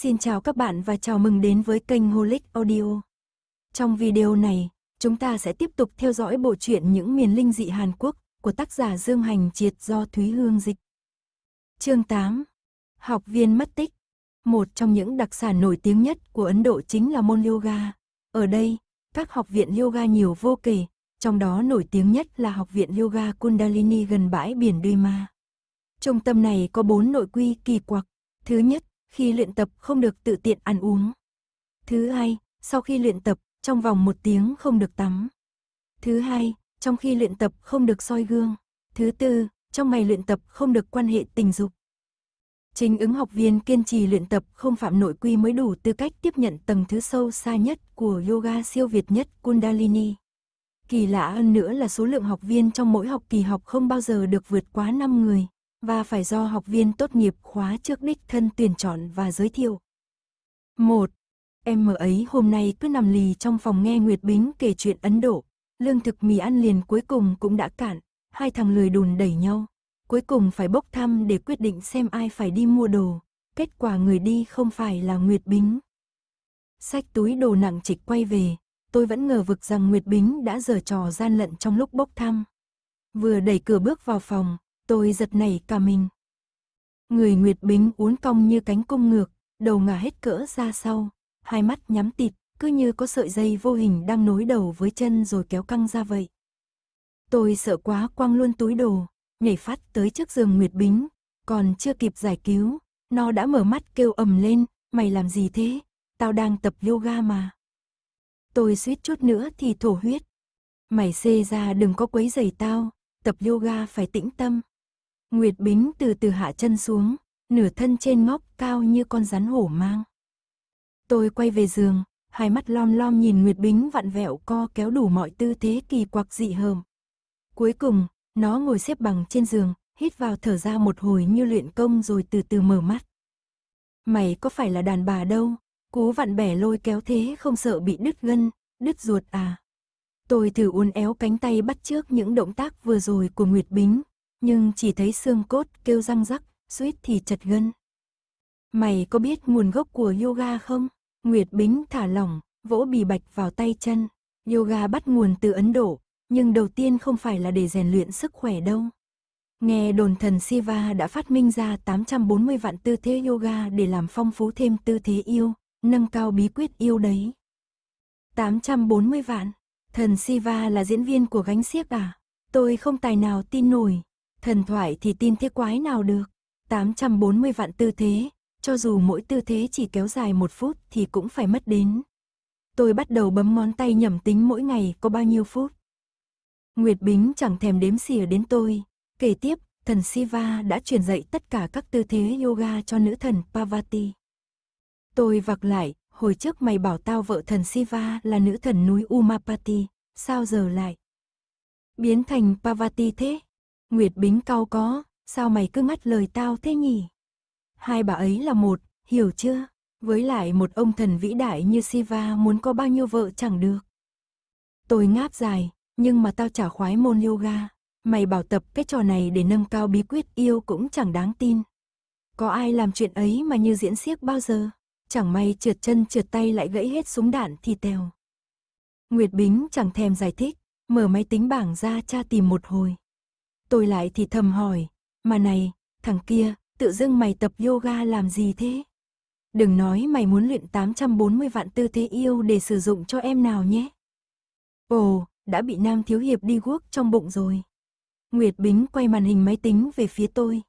Xin chào các bạn và chào mừng đến với kênh Holic Audio. Trong video này, chúng ta sẽ tiếp tục theo dõi bộ truyện Những miền linh dị Hàn Quốc của tác giả Dương Hành Triệt do Thúy Hương dịch. Chương 8. Học viên mất tích. Một trong những đặc sản nổi tiếng nhất của Ấn Độ chính là môn yoga. Ở đây, các học viện yoga nhiều vô kể, trong đó nổi tiếng nhất là học viện yoga Kundalini gần bãi biển Duyma. Trung tâm này có bốn nội quy kỳ quặc. Thứ nhất, khi luyện tập không được tự tiện ăn uống. Thứ hai, sau khi luyện tập, trong vòng một tiếng không được tắm. Thứ hai, trong khi luyện tập không được soi gương. Thứ tư, trong ngày luyện tập không được quan hệ tình dục. Chính ứng học viên kiên trì luyện tập không phạm nội quy mới đủ tư cách tiếp nhận tầng thứ sâu xa nhất của yoga siêu việt nhất Kundalini. Kỳ lạ hơn nữa là số lượng học viên trong mỗi học kỳ học không bao giờ được vượt quá 5 người và phải do học viên tốt nghiệp khóa trước đích thân tuyển chọn và giới thiệu. 1. Em mở ấy hôm nay cứ nằm lì trong phòng nghe Nguyệt Bính kể chuyện Ấn Độ, lương thực mì ăn liền cuối cùng cũng đã cạn, hai thằng lười đùn đẩy nhau, cuối cùng phải bốc thăm để quyết định xem ai phải đi mua đồ, kết quả người đi không phải là Nguyệt Bính. Sách túi đồ nặng trịch quay về, tôi vẫn ngờ vực rằng Nguyệt Bính đã giở trò gian lận trong lúc bốc thăm. Vừa đẩy cửa bước vào phòng, tôi giật nảy cả mình. Người Nguyệt Bính uốn cong như cánh cung ngược, đầu ngả hết cỡ ra sau, hai mắt nhắm tịt, cứ như có sợi dây vô hình đang nối đầu với chân rồi kéo căng ra vậy. Tôi sợ quá quăng luôn túi đồ, nhảy phát tới trước giường Nguyệt Bính, còn chưa kịp giải cứu, nó đã mở mắt kêu ầm lên, mày làm gì thế, tao đang tập yoga mà. Tôi suýt chút nữa thì thổ huyết. Mày xê ra đừng có quấy giày tao, tập yoga phải tĩnh tâm. Nguyệt Bính từ từ hạ chân xuống, nửa thân trên ngóc cao như con rắn hổ mang. Tôi quay về giường, hai mắt lom lom nhìn Nguyệt Bính vặn vẹo co kéo đủ mọi tư thế kỳ quặc dị hợm. Cuối cùng, nó ngồi xếp bằng trên giường, hít vào thở ra một hồi như luyện công rồi từ từ mở mắt. Mày có phải là đàn bà đâu, cố vặn bẻ lôi kéo thế không sợ bị đứt gân, đứt ruột à. Tôi thử uốn éo cánh tay bắt trước những động tác vừa rồi của Nguyệt Bính, nhưng chỉ thấy xương cốt kêu răng rắc, suýt thì chật gân. Mày có biết nguồn gốc của yoga không? Nguyệt Bính thả lỏng, vỗ bì bạch vào tay chân. Yoga bắt nguồn từ Ấn Độ, nhưng đầu tiên không phải là để rèn luyện sức khỏe đâu. Nghe đồn thần Siva đã phát minh ra 840 vạn tư thế yoga để làm phong phú thêm tư thế yêu, nâng cao bí quyết yêu đấy. 840 vạn, thần Siva là diễn viên của gánh xiếc à? Tôi không tài nào tin nổi. Thần thoại thì tin thế quái nào được. 840 vạn tư thế, cho dù mỗi tư thế chỉ kéo dài một phút thì cũng phải mất đến. Tôi bắt đầu bấm ngón tay nhẩm tính mỗi ngày có bao nhiêu phút. Nguyệt Bính chẳng thèm đếm xỉa đến tôi. Kể tiếp, thần Siva đã truyền dạy tất cả các tư thế yoga cho nữ thần Parvati. Tôi vặc lại, hồi trước mày bảo tao vợ thần Siva là nữ thần núi Umapati, sao giờ lại? Biến thành Parvati thế? Nguyệt Bính cau có, sao mày cứ ngắt lời tao thế nhỉ? Hai bà ấy là một, hiểu chưa? Với lại một ông thần vĩ đại như Siva muốn có bao nhiêu vợ chẳng được. Tôi ngáp dài, nhưng mà tao chả khoái môn yoga. Mày bảo tập cái trò này để nâng cao bí quyết yêu cũng chẳng đáng tin. Có ai làm chuyện ấy mà như diễn xiếc bao giờ? Chẳng may trượt chân trượt tay lại gãy hết súng đạn thì tèo. Nguyệt Bính chẳng thèm giải thích, mở máy tính bảng ra tra tìm một hồi. Tôi lại thì thầm hỏi, mà này, thằng kia, tự dưng mày tập yoga làm gì thế? Đừng nói mày muốn luyện 840 vạn tư thế yêu để sử dụng cho em nào nhé. Ồ, đã bị nam thiếu hiệp đi guốc trong bụng rồi. Nguyệt Bính quay màn hình máy tính về phía tôi.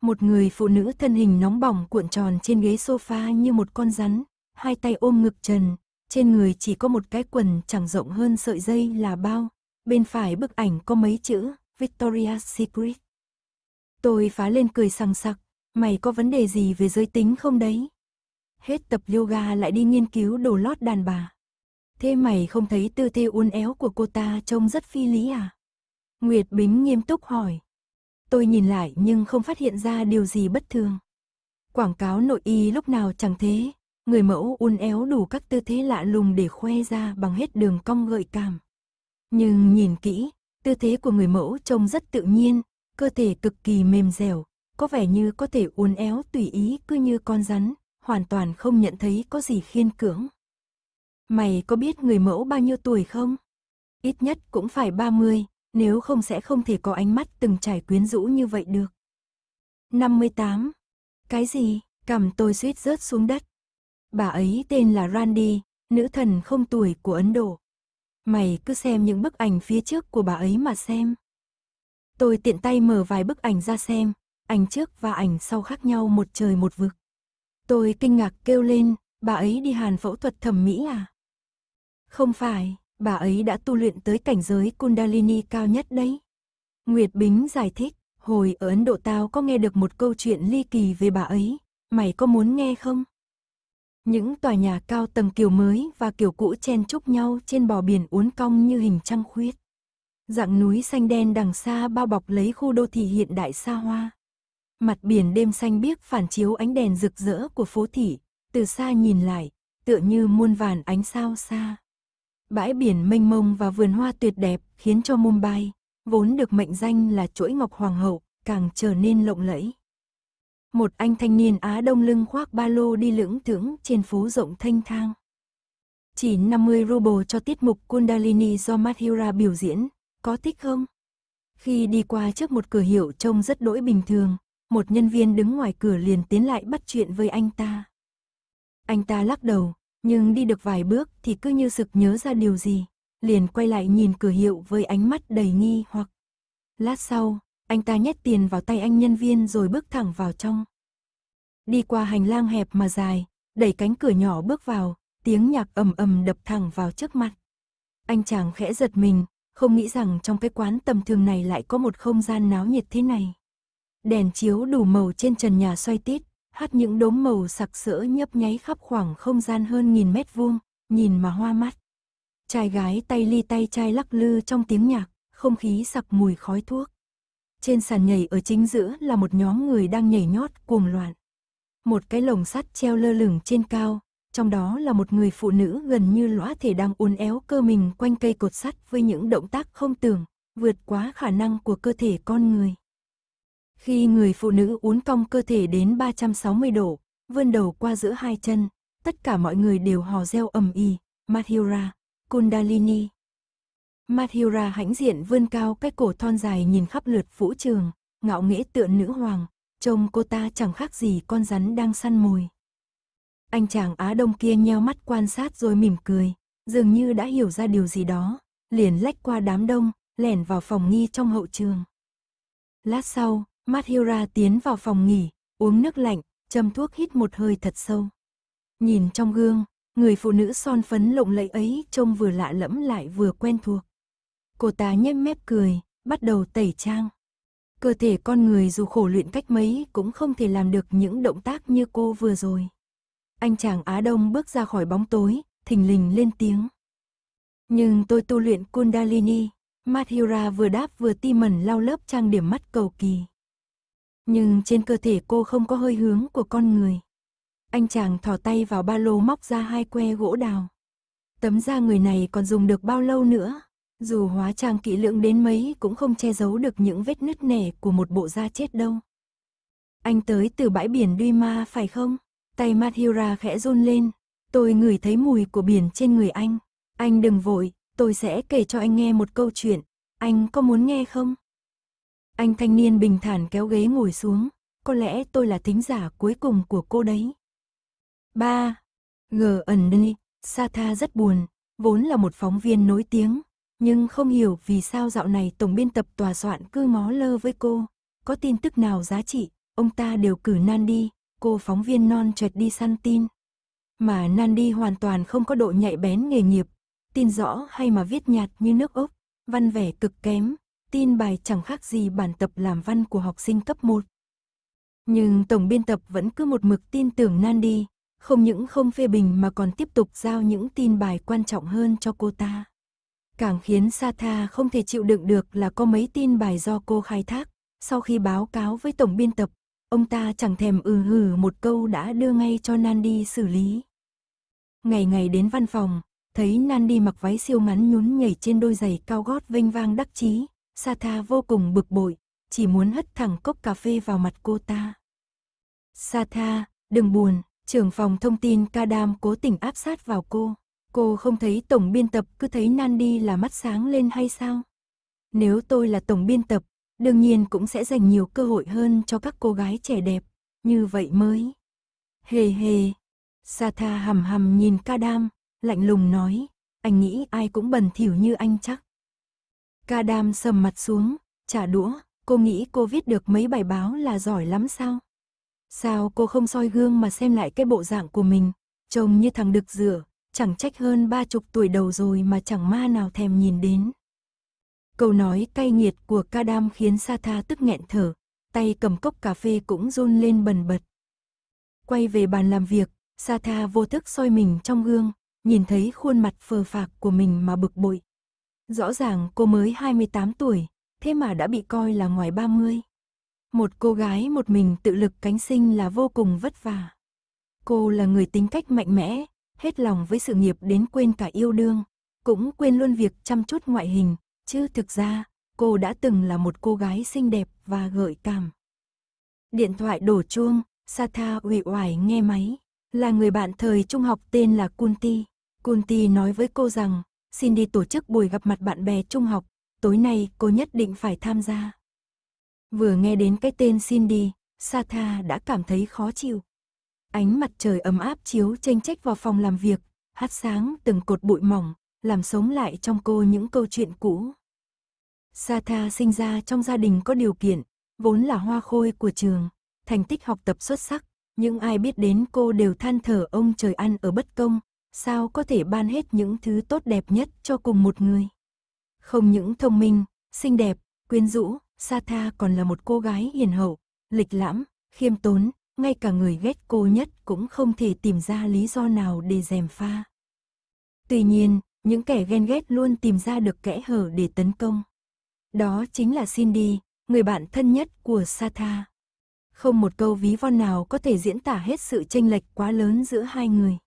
Một người phụ nữ thân hình nóng bỏng cuộn tròn trên ghế sofa như một con rắn, hai tay ôm ngực trần, trên người chỉ có một cái quần chẳng rộng hơn sợi dây là bao, bên phải bức ảnh có mấy chữ Victoria's Secret. Tôi phá lên cười sằng sặc, mày có vấn đề gì về giới tính không đấy? Hết tập yoga lại đi nghiên cứu đồ lót đàn bà. Thế mày không thấy tư thế uốn éo của cô ta trông rất phi lý à? Nguyệt Bính nghiêm túc hỏi. Tôi nhìn lại nhưng không phát hiện ra điều gì bất thường. Quảng cáo nội y lúc nào chẳng thế, người mẫu uốn éo đủ các tư thế lạ lùng để khoe ra bằng hết đường cong gợi cảm. Nhưng nhìn kỹ, Tư thế của người mẫu trông rất tự nhiên, cơ thể cực kỳ mềm dẻo, có vẻ như có thể uốn éo tùy ý cứ như con rắn, hoàn toàn không nhận thấy có gì khiên cưỡng. Mày có biết người mẫu bao nhiêu tuổi không? Ít nhất cũng phải 30, nếu không sẽ không thể có ánh mắt từng trải quyến rũ như vậy được. 58. Cái gì? Cầm tôi suýt rớt xuống đất. Bà ấy tên là Randy, nữ thần không tuổi của Ấn Độ. Mày cứ xem những bức ảnh phía trước của bà ấy mà xem. Tôi tiện tay mở vài bức ảnh ra xem, ảnh trước và ảnh sau khác nhau một trời một vực. Tôi kinh ngạc kêu lên, bà ấy đi hàn phẫu thuật thẩm mỹ à? Không phải, bà ấy đã tu luyện tới cảnh giới Kundalini cao nhất đấy. Nguyệt Bính giải thích, hồi ở Ấn Độ tao có nghe được một câu chuyện ly kỳ về bà ấy, mày có muốn nghe không? Những tòa nhà cao tầng kiểu mới và kiểu cũ chen chúc nhau trên bò biển uốn cong như hình trăng khuyết. Dạng núi xanh đen đằng xa bao bọc lấy khu đô thị hiện đại xa hoa. Mặt biển đêm xanh biếc phản chiếu ánh đèn rực rỡ của phố thị, từ xa nhìn lại, tựa như muôn vàn ánh sao xa. Bãi biển mênh mông và vườn hoa tuyệt đẹp khiến cho Mumbai, vốn được mệnh danh là chuỗi ngọc hoàng hậu, càng trở nên lộng lẫy. Một anh thanh niên Á Đông lưng khoác ba lô đi lưỡng thưởng trên phố rộng thanh thang. Chỉ 50 ruble cho tiết mục Kundalini do Madhura biểu diễn, có thích không? Khi đi qua trước một cửa hiệu trông rất đỗi bình thường, một nhân viên đứng ngoài cửa liền tiến lại bắt chuyện với anh ta. Anh ta lắc đầu, nhưng đi được vài bước thì cứ như sực nhớ ra điều gì, liền quay lại nhìn cửa hiệu với ánh mắt đầy nghi hoặc. Lát sau, anh ta nhét tiền vào tay anh nhân viên rồi bước thẳng vào trong. Đi qua hành lang hẹp mà dài, đẩy cánh cửa nhỏ bước vào, tiếng nhạc ầm ầm đập thẳng vào trước mặt. Anh chàng khẽ giật mình, không nghĩ rằng trong cái quán tầm thường này lại có một không gian náo nhiệt thế này. Đèn chiếu đủ màu trên trần nhà xoay tít, hát những đốm màu sặc sỡ nhấp nháy khắp khoảng không gian hơn nghìn mét vuông, nhìn mà hoa mắt. Trai gái tay ly tay trai lắc lư trong tiếng nhạc, không khí sặc mùi khói thuốc. Trên sàn nhảy ở chính giữa là một nhóm người đang nhảy nhót cuồng loạn. Một cái lồng sắt treo lơ lửng trên cao, trong đó là một người phụ nữ gần như lõa thể đang uốn éo cơ mình quanh cây cột sắt với những động tác không tưởng, vượt quá khả năng của cơ thể con người. Khi người phụ nữ uốn cong cơ thể đến 360 độ, vươn đầu qua giữa hai chân, tất cả mọi người đều hò reo ầm ĩ, Madhura, Kundalini, Mathura hãnh diện vươn cao cái cổ thon dài nhìn khắp lượt vũ trường, ngạo nghễ tựa nữ hoàng, trông cô ta chẳng khác gì con rắn đang săn mồi. Anh chàng Á Đông kia nheo mắt quan sát rồi mỉm cười, dường như đã hiểu ra điều gì đó, liền lách qua đám đông, lẻn vào phòng nghi trong hậu trường. Lát sau, Mathura tiến vào phòng nghỉ, uống nước lạnh, châm thuốc hít một hơi thật sâu. Nhìn trong gương, người phụ nữ son phấn lộng lẫy ấy trông vừa lạ lẫm lại vừa quen thuộc. Cô ta nhếch mép cười, bắt đầu tẩy trang. Cơ thể con người dù khổ luyện cách mấy cũng không thể làm được những động tác như cô vừa rồi. Anh chàng Á Đông bước ra khỏi bóng tối, thình lình lên tiếng. Nhưng tôi tu luyện Kundalini, Madhura vừa đáp vừa ti mẩn lau lớp trang điểm mắt cầu kỳ. Nhưng trên cơ thể cô không có hơi hướng của con người. Anh chàng thò tay vào ba lô móc ra hai que gỗ đào. Tấm da người này còn dùng được bao lâu nữa? Dù hóa trang kỹ lưỡng đến mấy cũng không che giấu được những vết nứt nẻ của một bộ da chết đâu. Anh tới từ bãi biển Duy Ma phải không? Tay Mathura khẽ run lên. Tôi ngửi thấy mùi của biển trên người anh. Anh đừng vội, tôi sẽ kể cho anh nghe một câu chuyện. Anh có muốn nghe không? Anh thanh niên bình thản kéo ghế ngồi xuống. Có lẽ tôi là thính giả cuối cùng của cô đấy. 3. G. Ẩn Sa Tha rất buồn, vốn là một phóng viên nổi tiếng, nhưng không hiểu vì sao dạo này tổng biên tập tòa soạn cứ ngó lơ với cô. Có tin tức nào giá trị, ông ta đều cử nan đi, cô phóng viên non chợt đi săn tin. Mà nan đi hoàn toàn không có độ nhạy bén nghề nghiệp, tin rõ hay mà viết nhạt như nước ốc, văn vẻ cực kém, tin bài chẳng khác gì bản tập làm văn của học sinh cấp 1. Nhưng tổng biên tập vẫn cứ một mực tin tưởng nan đi, không những không phê bình mà còn tiếp tục giao những tin bài quan trọng hơn cho cô ta. Càng khiến Satha không thể chịu đựng được là có mấy tin bài do cô khai thác. Sau khi báo cáo với tổng biên tập, ông ta chẳng thèm ừ hử một câu đã đưa ngay cho Nandi xử lý. Ngày ngày đến văn phòng, thấy Nandi mặc váy siêu ngắn nhún nhảy trên đôi giày cao gót vinh vang đắc chí, Satha vô cùng bực bội, chỉ muốn hất thẳng cốc cà phê vào mặt cô ta. Satha, đừng buồn, trưởng phòng thông tin Kadam cố tình áp sát vào cô. Cô không thấy tổng biên tập cứ thấy Nandi là mắt sáng lên hay sao? Nếu tôi là tổng biên tập, đương nhiên cũng sẽ dành nhiều cơ hội hơn cho các cô gái trẻ đẹp, như vậy mới. Hề hề, Satha hầm hầm nhìn Ca Đam, lạnh lùng nói, anh nghĩ ai cũng bần thỉu như anh chắc. Ca Đam sầm mặt xuống, trả đũa, cô nghĩ cô viết được mấy bài báo là giỏi lắm sao? Sao cô không soi gương mà xem lại cái bộ dạng của mình, trông như thằng đực rửa, chẳng trách hơn ba chục tuổi đầu rồi mà chẳng ma nào thèm nhìn đến. Câu nói cay nghiệt của Kadam khiến Satha tức nghẹn thở, tay cầm cốc cà phê cũng run lên bần bật. Quay về bàn làm việc, Satha vô thức soi mình trong gương, nhìn thấy khuôn mặt phờ phạc của mình mà bực bội. Rõ ràng cô mới 28 tuổi, thế mà đã bị coi là ngoài 30. Một cô gái một mình tự lực cánh sinh là vô cùng vất vả. Cô là người tính cách mạnh mẽ, hết lòng với sự nghiệp đến quên cả yêu đương, cũng quên luôn việc chăm chút ngoại hình, chứ thực ra, cô đã từng là một cô gái xinh đẹp và gợi cảm. Điện thoại đổ chuông, Satha ủy oải nghe máy, là người bạn thời trung học tên là Kunti. Kunti nói với cô rằng, xin đi tổ chức buổi gặp mặt bạn bè trung học, tối nay cô nhất định phải tham gia. Vừa nghe đến cái tên Cindy, Satha đã cảm thấy khó chịu. Ánh mặt trời ấm áp chiếu chênh trách vào phòng làm việc, hát sáng từng cột bụi mỏng, làm sống lại trong cô những câu chuyện cũ. Satha sinh ra trong gia đình có điều kiện, vốn là hoa khôi của trường, thành tích học tập xuất sắc, nhưng ai biết đến cô đều than thở ông trời ăn ở bất công, sao có thể ban hết những thứ tốt đẹp nhất cho cùng một người. Không những thông minh, xinh đẹp, quyến rũ, Satha còn là một cô gái hiền hậu, lịch lãm, khiêm tốn, ngay cả người ghét cô nhất cũng không thể tìm ra lý do nào để dèm pha. Tuy nhiên, những kẻ ghen ghét luôn tìm ra được kẽ hở để tấn công. Đó chính là Cindy, người bạn thân nhất của Satha. Không một câu ví von nào có thể diễn tả hết sự chênh lệch quá lớn giữa hai người.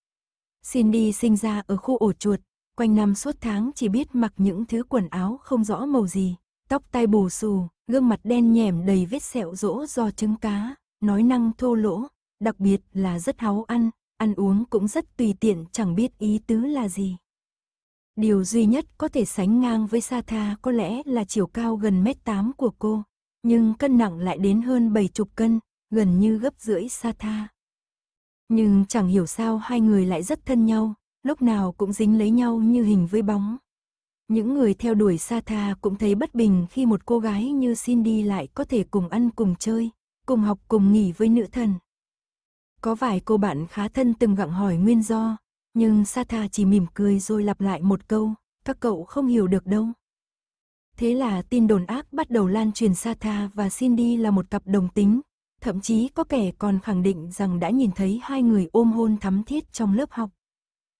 Cindy sinh ra ở khu ổ chuột, quanh năm suốt tháng chỉ biết mặc những thứ quần áo không rõ màu gì, tóc tai bù xù, gương mặt đen nhẻm đầy vết sẹo rỗ do trứng cá, nói năng thô lỗ, đặc biệt là rất háu ăn, ăn uống cũng rất tùy tiện chẳng biết ý tứ là gì. Điều duy nhất có thể sánh ngang với Sa Tha có lẽ là chiều cao gần mét tám của cô, nhưng cân nặng lại đến hơn bảy chục cân, gần như gấp rưỡi Sa Tha. Nhưng chẳng hiểu sao hai người lại rất thân nhau, lúc nào cũng dính lấy nhau như hình với bóng. Những người theo đuổi Sa Tha cũng thấy bất bình khi một cô gái như Cindy lại có thể cùng ăn cùng chơi, cùng học cùng nghỉ với nữ thần. Có vài cô bạn khá thân từng gặng hỏi nguyên do, nhưng Satha chỉ mỉm cười rồi lặp lại một câu, các cậu không hiểu được đâu. Thế là tin đồn ác bắt đầu lan truyền Satha và Cindy là một cặp đồng tính, thậm chí có kẻ còn khẳng định rằng đã nhìn thấy hai người ôm hôn thắm thiết trong lớp học.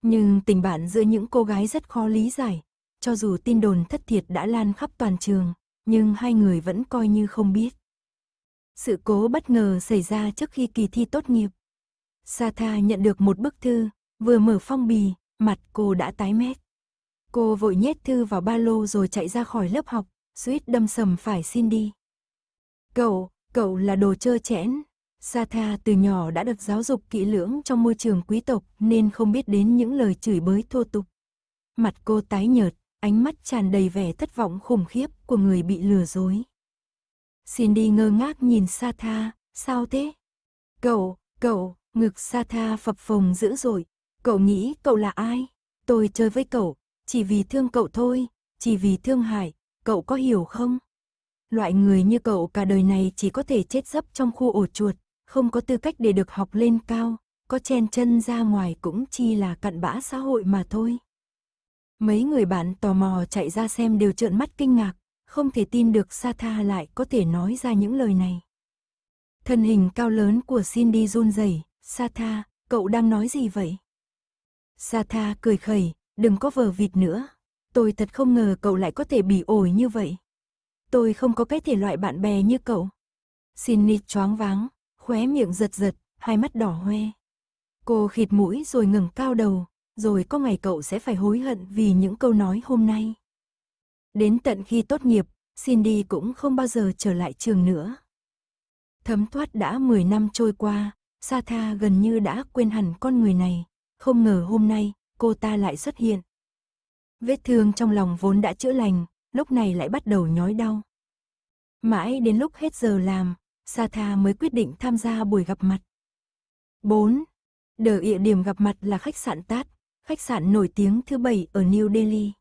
Nhưng tình bạn giữa những cô gái rất khó lý giải, cho dù tin đồn thất thiệt đã lan khắp toàn trường, nhưng hai người vẫn coi như không biết. Sự cố bất ngờ xảy ra trước khi kỳ thi tốt nghiệp. Satha nhận được một bức thư, vừa mở phong bì, mặt cô đã tái mét. Cô vội nhét thư vào ba lô rồi chạy ra khỏi lớp học, suýt đâm sầm phải xin đi. Cậu, cậu là đồ chơ chẽn. Satha từ nhỏ đã được giáo dục kỹ lưỡng trong môi trường quý tộc nên không biết đến những lời chửi bới thô tục. Mặt cô tái nhợt, ánh mắt tràn đầy vẻ thất vọng khủng khiếp của người bị lừa dối. Cindy ngơ ngác nhìn Satha, sao thế? Cậu, cậu, ngực Satha phập phồng dữ dội. Cậu nghĩ cậu là ai? Tôi chơi với cậu, chỉ vì thương cậu thôi, chỉ vì thương hại, cậu có hiểu không? Loại người như cậu cả đời này chỉ có thể chết dấp trong khu ổ chuột, không có tư cách để được học lên cao, có chen chân ra ngoài cũng chỉ là cặn bã xã hội mà thôi. Mấy người bạn tò mò chạy ra xem đều trợn mắt kinh ngạc, không thể tin được sa tha lại có thể nói ra những lời này. Thân hình cao lớn của Cindy run rẩy, sa tha cậu đang nói gì vậy? sa tha cười khẩy, đừng có vờ vịt nữa. Tôi thật không ngờ cậu lại có thể bỉ ổi như vậy. Tôi không có cái thể loại bạn bè như cậu. Cindy choáng váng, khóe miệng giật giật, hai mắt đỏ hoe. Cô khịt mũi rồi ngẩng cao đầu, rồi có ngày cậu sẽ phải hối hận vì những câu nói hôm nay. Đến tận khi tốt nghiệp, Cindy cũng không bao giờ trở lại trường nữa. Thấm thoát đã 10 năm trôi qua, Satha gần như đã quên hẳn con người này, không ngờ hôm nay cô ta lại xuất hiện. Vết thương trong lòng vốn đã chữa lành, lúc này lại bắt đầu nhói đau. Mãi đến lúc hết giờ làm, Satha mới quyết định tham gia buổi gặp mặt. 4. Đờ địa điểm gặp mặt là khách sạn Tát, khách sạn nổi tiếng thứ bảy ở New Delhi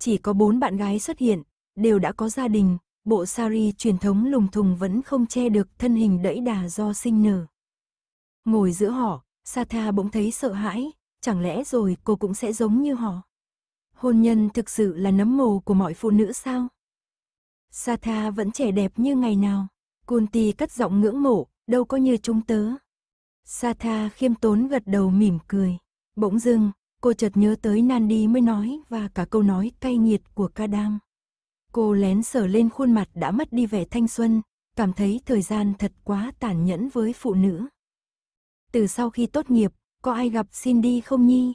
chỉ có bốn bạn gái xuất hiện, đều đã có gia đình, bộ sari truyền thống lùng thùng vẫn không che được thân hình đẫy đà do sinh nở. Ngồi giữa họ, Satha bỗng thấy sợ hãi, chẳng lẽ rồi cô cũng sẽ giống như họ. Hôn nhân thực sự là nấm mồ của mọi phụ nữ sao? Satha vẫn trẻ đẹp như ngày nào. Kunti cất giọng ngưỡng mộ, đâu có như chúng tớ. Satha khiêm tốn gật đầu mỉm cười. Bỗng dưng, Cô chợt nhớ tới Nandi mới nói và cả câu nói cay nghiệt của Kadam. Cô lén sờ lên khuôn mặt đã mất đi vẻ thanh xuân, cảm thấy thời gian thật quá tàn nhẫn với phụ nữ. Từ sau khi tốt nghiệp, có ai gặp Cindy không nhi?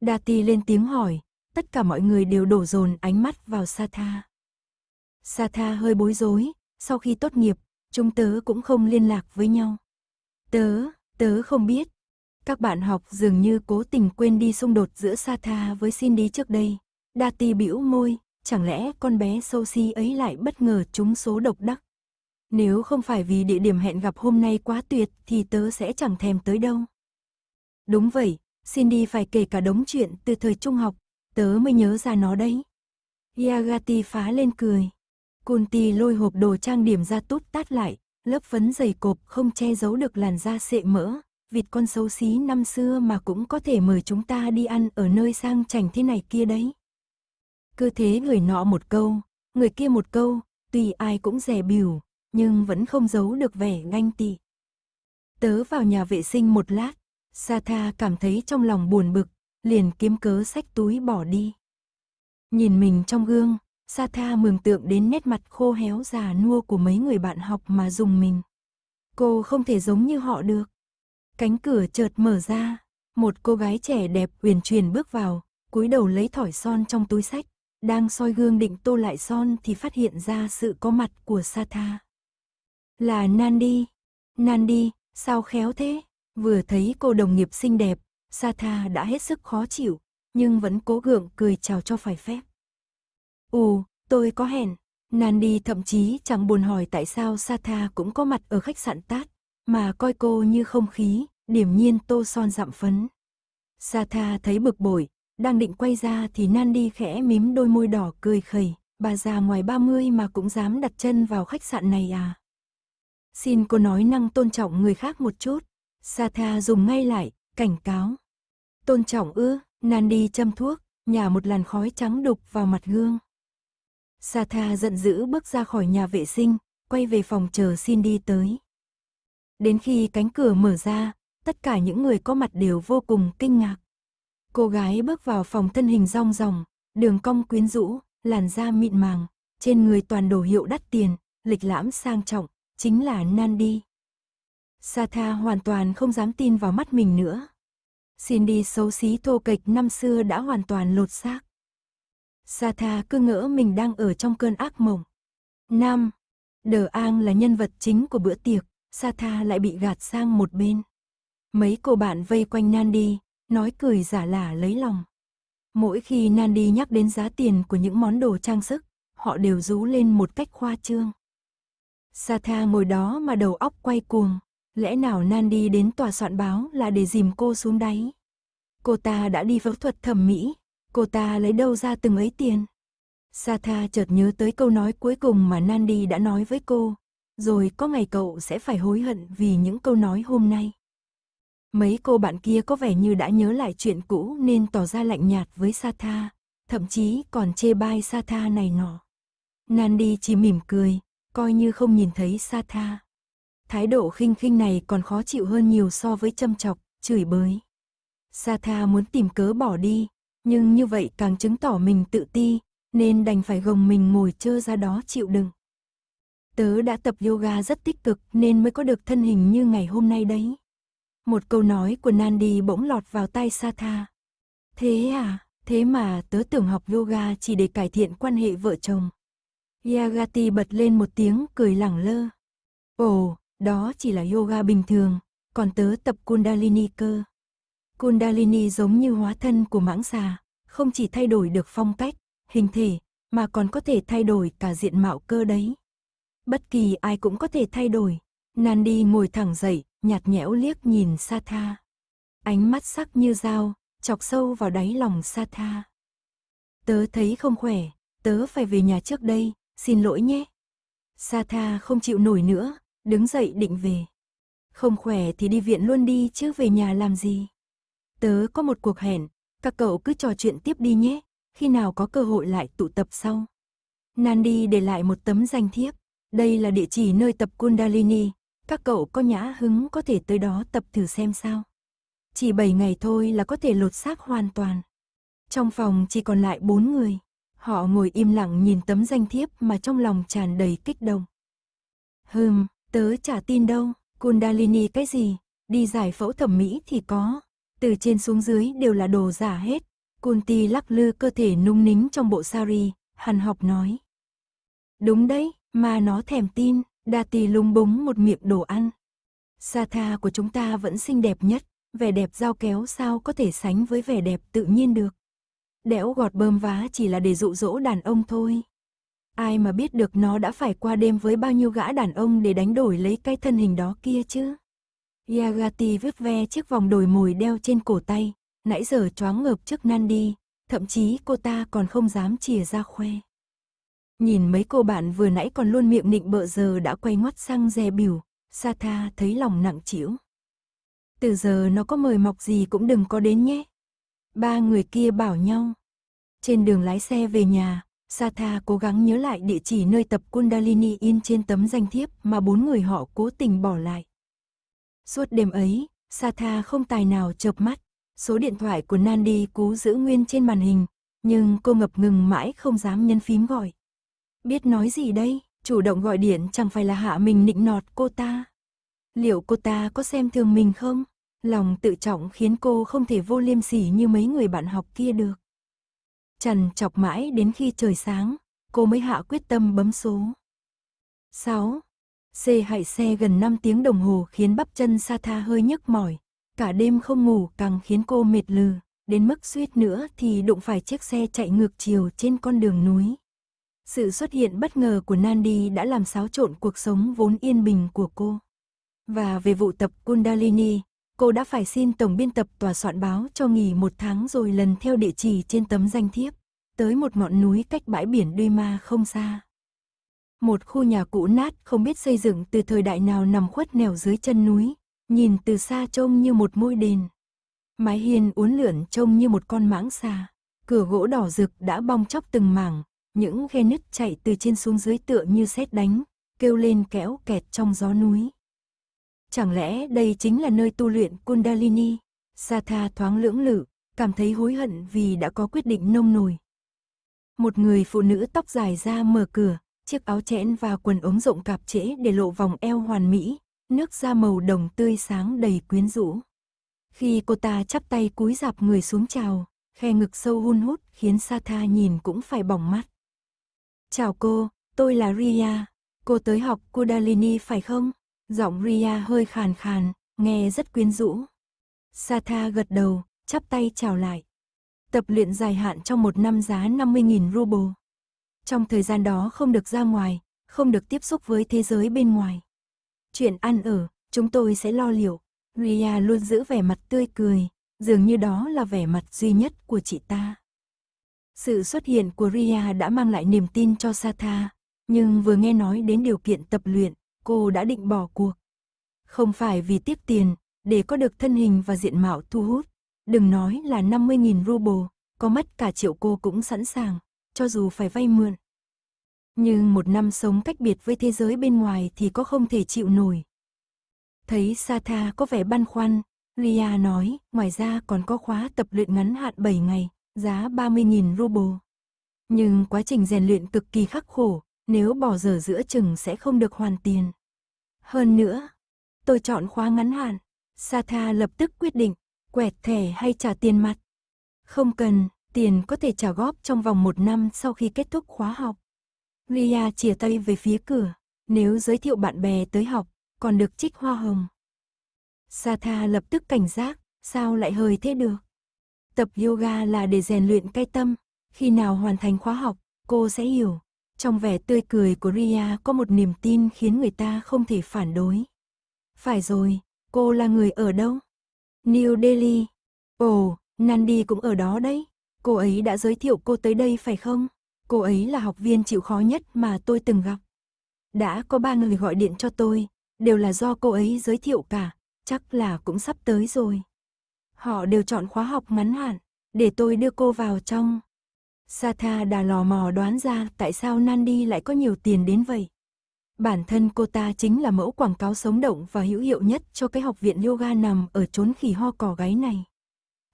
Dati lên tiếng hỏi, tất cả mọi người đều đổ dồn ánh mắt vào Satha. Satha hơi bối rối, sau khi tốt nghiệp, chúng tớ cũng không liên lạc với nhau. Tớ, tớ không biết, các bạn học dường như cố tình quên đi xung đột giữa Satha với Cindy trước đây. Dati bĩu môi, chẳng lẽ con bé sâu si ấy lại bất ngờ trúng số độc đắc. Nếu không phải vì địa điểm hẹn gặp hôm nay quá tuyệt thì tớ sẽ chẳng thèm tới đâu. Đúng vậy, Cindy phải kể cả đống chuyện từ thời trung học, tớ mới nhớ ra nó đấy. Yagati phá lên cười. Kunti lôi hộp đồ trang điểm ra tút tát lại, lớp phấn dày cộp không che giấu được làn da sệ mỡ vịt con xấu xí năm xưa mà cũng có thể mời chúng ta đi ăn ở nơi sang chảnh thế này kia đấy. Cứ thế người nọ một câu, người kia một câu, tuy ai cũng rẻ biểu, nhưng vẫn không giấu được vẻ ganh tị. Tớ vào nhà vệ sinh một lát, Sa Tha cảm thấy trong lòng buồn bực, liền kiếm cớ sách túi bỏ đi. Nhìn mình trong gương, Sa Tha mường tượng đến nét mặt khô héo già nua của mấy người bạn học mà dùng mình. Cô không thể giống như họ được. Cánh cửa chợt mở ra, một cô gái trẻ đẹp huyền truyền bước vào, cúi đầu lấy thỏi son trong túi sách, đang soi gương định tô lại son thì phát hiện ra sự có mặt của Satha. Là Nandi, Nandi, sao khéo thế? Vừa thấy cô đồng nghiệp xinh đẹp, Satha đã hết sức khó chịu, nhưng vẫn cố gượng cười chào cho phải phép. Ù, tôi có hẹn. Nandi thậm chí chẳng buồn hỏi tại sao Satha cũng có mặt ở khách sạn Tát, mà coi cô như không khí, điểm nhiên tô son dặm phấn. Sa tha thấy bực bội, đang định quay ra thì Nandi khẽ mím đôi môi đỏ cười khẩy, bà già ngoài 30 mà cũng dám đặt chân vào khách sạn này à. Xin cô nói năng tôn trọng người khác một chút. Sa tha dùng ngay lại, cảnh cáo. Tôn trọng ư, Nandi châm thuốc, nhả một làn khói trắng đục vào mặt gương. Sa tha giận dữ bước ra khỏi nhà vệ sinh, quay về phòng chờ xin đi tới. Đến khi cánh cửa mở ra, tất cả những người có mặt đều vô cùng kinh ngạc. Cô gái bước vào phòng thân hình rong ròng, đường cong quyến rũ, làn da mịn màng, trên người toàn đồ hiệu đắt tiền, lịch lãm sang trọng, chính là Nandi. Satha hoàn toàn không dám tin vào mắt mình nữa. Cindy xấu xí thô kịch năm xưa đã hoàn toàn lột xác. Satha cứ ngỡ mình đang ở trong cơn ác mộng. Nam, Đờ Ang là nhân vật chính của bữa tiệc. Satha lại bị gạt sang một bên. Mấy cô bạn vây quanh Nandi, nói cười giả lả lấy lòng. Mỗi khi Nandi nhắc đến giá tiền của những món đồ trang sức, họ đều rú lên một cách khoa trương. Satha ngồi đó mà đầu óc quay cuồng, lẽ nào Nandi đến tòa soạn báo là để dìm cô xuống đáy. Cô ta đã đi phẫu thuật thẩm mỹ, cô ta lấy đâu ra từng ấy tiền. Satha chợt nhớ tới câu nói cuối cùng mà Nandi đã nói với cô, rồi có ngày cậu sẽ phải hối hận vì những câu nói hôm nay. Mấy cô bạn kia có vẻ như đã nhớ lại chuyện cũ nên tỏ ra lạnh nhạt với Satha, thậm chí còn chê bai Satha này nọ. Nandi chỉ mỉm cười, coi như không nhìn thấy Satha. Thái độ khinh khinh này còn khó chịu hơn nhiều so với châm chọc, chửi bới. Satha muốn tìm cớ bỏ đi, nhưng như vậy càng chứng tỏ mình tự ti, nên đành phải gồng mình ngồi chơ ra đó chịu đựng. Tớ đã tập yoga rất tích cực nên mới có được thân hình như ngày hôm nay đấy. Một câu nói của Nandi bỗng lọt vào tai Satha. Thế à, thế mà tớ tưởng học yoga chỉ để cải thiện quan hệ vợ chồng. Yagati bật lên một tiếng cười lẳng lơ. Ồ, đó chỉ là yoga bình thường, còn tớ tập Kundalini cơ. Kundalini giống như hóa thân của mãng xà, không chỉ thay đổi được phong cách, hình thể, mà còn có thể thay đổi cả diện mạo cơ đấy bất kỳ ai cũng có thể thay đổi. Nandi ngồi thẳng dậy, nhạt nhẽo liếc nhìn Satha. Ánh mắt sắc như dao, chọc sâu vào đáy lòng Satha. Tớ thấy không khỏe, tớ phải về nhà trước đây, xin lỗi nhé. Satha không chịu nổi nữa, đứng dậy định về. Không khỏe thì đi viện luôn đi chứ về nhà làm gì. Tớ có một cuộc hẹn, các cậu cứ trò chuyện tiếp đi nhé, khi nào có cơ hội lại tụ tập sau. Nandi để lại một tấm danh thiếp. Đây là địa chỉ nơi tập Kundalini, các cậu có nhã hứng có thể tới đó tập thử xem sao. Chỉ 7 ngày thôi là có thể lột xác hoàn toàn. Trong phòng chỉ còn lại 4 người, họ ngồi im lặng nhìn tấm danh thiếp mà trong lòng tràn đầy kích động. Hừm, tớ chả tin đâu, Kundalini cái gì, đi giải phẫu thẩm mỹ thì có, từ trên xuống dưới đều là đồ giả hết. Kunti lắc lư cơ thể nung nính trong bộ sari, hằn học nói. Đúng đấy, mà nó thèm tin, đa tì lung búng một miệng đồ ăn. Sa tha của chúng ta vẫn xinh đẹp nhất, vẻ đẹp giao kéo sao có thể sánh với vẻ đẹp tự nhiên được. Đẽo gọt bơm vá chỉ là để dụ dỗ đàn ông thôi. Ai mà biết được nó đã phải qua đêm với bao nhiêu gã đàn ông để đánh đổi lấy cái thân hình đó kia chứ. Yagati vứt ve chiếc vòng đồi mồi đeo trên cổ tay, nãy giờ choáng ngợp trước Nandi, thậm chí cô ta còn không dám chìa ra khoe. Nhìn mấy cô bạn vừa nãy còn luôn miệng nịnh bợ giờ đã quay ngoắt sang dè biểu, sa tha thấy lòng nặng trĩu. Từ giờ nó có mời mọc gì cũng đừng có đến nhé. Ba người kia bảo nhau. Trên đường lái xe về nhà, Satha cố gắng nhớ lại địa chỉ nơi tập Kundalini in trên tấm danh thiếp mà bốn người họ cố tình bỏ lại. Suốt đêm ấy, Satha không tài nào chợp mắt, số điện thoại của Nandi cú giữ nguyên trên màn hình, nhưng cô ngập ngừng mãi không dám nhấn phím gọi. Biết nói gì đây, chủ động gọi điện chẳng phải là hạ mình nịnh nọt cô ta. Liệu cô ta có xem thường mình không? Lòng tự trọng khiến cô không thể vô liêm sỉ như mấy người bạn học kia được. Trần chọc mãi đến khi trời sáng, cô mới hạ quyết tâm bấm số. 6. Xe hại xe gần 5 tiếng đồng hồ khiến bắp chân sa tha hơi nhức mỏi. Cả đêm không ngủ càng khiến cô mệt lừ, đến mức suýt nữa thì đụng phải chiếc xe chạy ngược chiều trên con đường núi. Sự xuất hiện bất ngờ của Nandi đã làm xáo trộn cuộc sống vốn yên bình của cô. Và về vụ tập Kundalini, cô đã phải xin tổng biên tập tòa soạn báo cho nghỉ một tháng rồi lần theo địa chỉ trên tấm danh thiếp, tới một ngọn núi cách bãi biển Duy Ma không xa. Một khu nhà cũ nát không biết xây dựng từ thời đại nào nằm khuất nẻo dưới chân núi, nhìn từ xa trông như một ngôi đền. Mái hiên uốn lượn trông như một con mãng xà, cửa gỗ đỏ rực đã bong chóc từng mảng, những khe nứt chạy từ trên xuống dưới tựa như sét đánh, kêu lên kéo kẹt trong gió núi. Chẳng lẽ đây chính là nơi tu luyện Kundalini? Satha thoáng lưỡng lự, cảm thấy hối hận vì đã có quyết định nông nổi. Một người phụ nữ tóc dài ra mở cửa, chiếc áo chẽn và quần ống rộng cạp trễ để lộ vòng eo hoàn mỹ, nước da màu đồng tươi sáng đầy quyến rũ. Khi cô ta chắp tay cúi dạp người xuống chào, khe ngực sâu hun hút khiến Satha nhìn cũng phải bỏng mắt. Chào cô, tôi là Ria. Cô tới học kudalini phải không? Giọng Ria hơi khàn khàn, nghe rất quyến rũ. Satha gật đầu, chắp tay chào lại. Tập luyện dài hạn trong một năm giá 50.000 ruble. Trong thời gian đó không được ra ngoài, không được tiếp xúc với thế giới bên ngoài. Chuyện ăn ở, chúng tôi sẽ lo liệu. Ria luôn giữ vẻ mặt tươi cười, dường như đó là vẻ mặt duy nhất của chị ta. Sự xuất hiện của Ria đã mang lại niềm tin cho Satha, nhưng vừa nghe nói đến điều kiện tập luyện, cô đã định bỏ cuộc. Không phải vì tiếc tiền, để có được thân hình và diện mạo thu hút, đừng nói là 50.000 ruble, có mất cả triệu cô cũng sẵn sàng, cho dù phải vay mượn. Nhưng một năm sống cách biệt với thế giới bên ngoài thì có không thể chịu nổi. Thấy Satha có vẻ băn khoăn, Ria nói, ngoài ra còn có khóa tập luyện ngắn hạn 7 ngày, giá 30.000 ruble. Nhưng quá trình rèn luyện cực kỳ khắc khổ, nếu bỏ giờ giữa chừng sẽ không được hoàn tiền. Hơn nữa, tôi chọn khóa ngắn hạn. Satha lập tức quyết định, quẹt thẻ hay trả tiền mặt. Không cần, tiền có thể trả góp trong vòng một năm sau khi kết thúc khóa học. Ria chìa tay về phía cửa, nếu giới thiệu bạn bè tới học, còn được trích hoa hồng. Satha lập tức cảnh giác, sao lại hơi thế được? Tập yoga là để rèn luyện cái tâm, khi nào hoàn thành khóa học, cô sẽ hiểu. Trong vẻ tươi cười của Ria có một niềm tin khiến người ta không thể phản đối. Phải rồi, cô là người ở đâu? New Delhi. Ồ, Nandi cũng ở đó đấy. Cô ấy đã giới thiệu cô tới đây phải không? Cô ấy là học viên chịu khó nhất mà tôi từng gặp. Đã có ba người gọi điện cho tôi, đều là do cô ấy giới thiệu cả, chắc là cũng sắp tới rồi. Họ đều chọn khóa học ngắn hạn, để tôi đưa cô vào trong. Satha đã lò mò đoán ra tại sao Nandi lại có nhiều tiền đến vậy. Bản thân cô ta chính là mẫu quảng cáo sống động và hữu hiệu nhất cho cái học viện yoga nằm ở chốn khỉ ho cỏ gáy này.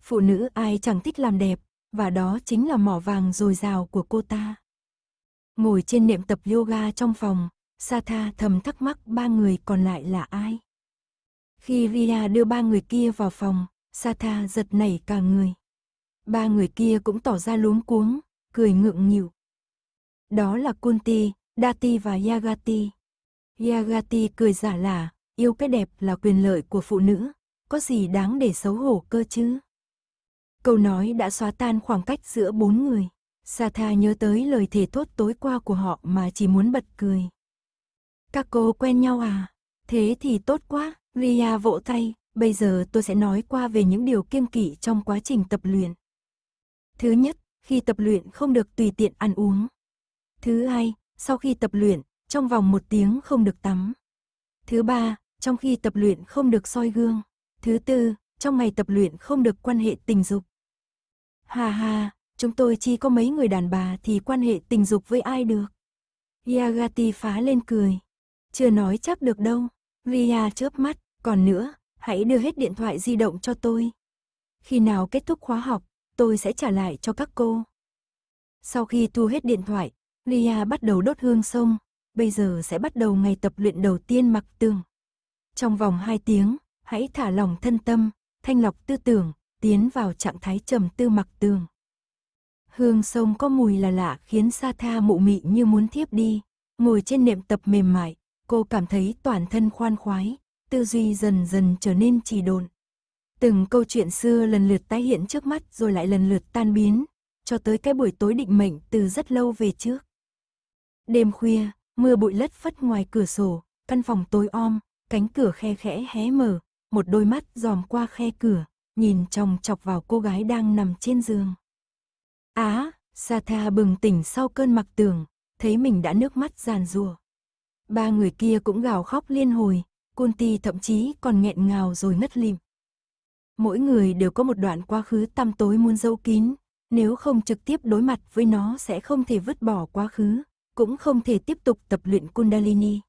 Phụ nữ ai chẳng thích làm đẹp, và đó chính là mỏ vàng dồi dào của cô ta. Ngồi trên niệm tập yoga trong phòng, Satha thầm thắc mắc ba người còn lại là ai. Khi Ria đưa ba người kia vào phòng, Satha giật nảy cả người. Ba người kia cũng tỏ ra luống cuống, cười ngượng nghịu. Đó là Kunti, Dati và Yagati. Yagati cười giả lả, yêu cái đẹp là quyền lợi của phụ nữ, có gì đáng để xấu hổ cơ chứ? Câu nói đã xóa tan khoảng cách giữa bốn người. Satha nhớ tới lời thề thốt tối qua của họ mà chỉ muốn bật cười. Các cô quen nhau à? Thế thì tốt quá, Ria vỗ tay, Bây giờ tôi sẽ nói qua về những điều kiêng kỵ trong quá trình tập luyện. Thứ nhất, khi tập luyện không được tùy tiện ăn uống. Thứ hai, sau khi tập luyện, trong vòng một tiếng không được tắm. Thứ ba, trong khi tập luyện không được soi gương. Thứ tư, trong ngày tập luyện không được quan hệ tình dục. Hà hà, chúng tôi chỉ có mấy người đàn bà thì quan hệ tình dục với ai được. Yagati phá lên cười. Chưa nói chắc được đâu. Ria chớp mắt, còn nữa, hãy đưa hết điện thoại di động cho tôi. Khi nào kết thúc khóa học, tôi sẽ trả lại cho các cô. Sau khi thu hết điện thoại, Lia bắt đầu đốt hương sông, bây giờ sẽ bắt đầu ngày tập luyện đầu tiên mặc tường. Trong vòng 2 tiếng, hãy thả lỏng thân tâm, thanh lọc tư tưởng, tiến vào trạng thái trầm tư mặc tường. Hương sông có mùi là lạ khiến Sa Tha mụ mị như muốn thiếp đi. Ngồi trên nệm tập mềm mại, cô cảm thấy toàn thân khoan khoái, tư duy dần dần trở nên trì độn. Từng câu chuyện xưa lần lượt tái hiện trước mắt rồi lại lần lượt tan biến, cho tới cái buổi tối định mệnh từ rất lâu về trước. Đêm khuya, mưa bụi lất phất ngoài cửa sổ, căn phòng tối om, cánh cửa khe khẽ hé mở, một đôi mắt dòm qua khe cửa, nhìn chòng chọc vào cô gái đang nằm trên giường. Á, à, Satha bừng tỉnh sau cơn mặc tường thấy mình đã nước mắt giàn rùa. Ba người kia cũng gào khóc liên hồi, Kunti thậm chí còn nghẹn ngào rồi ngất lim. Mỗi người đều có một đoạn quá khứ tăm tối muôn dâu kín, nếu không trực tiếp đối mặt với nó sẽ không thể vứt bỏ quá khứ, cũng không thể tiếp tục tập luyện Kundalini.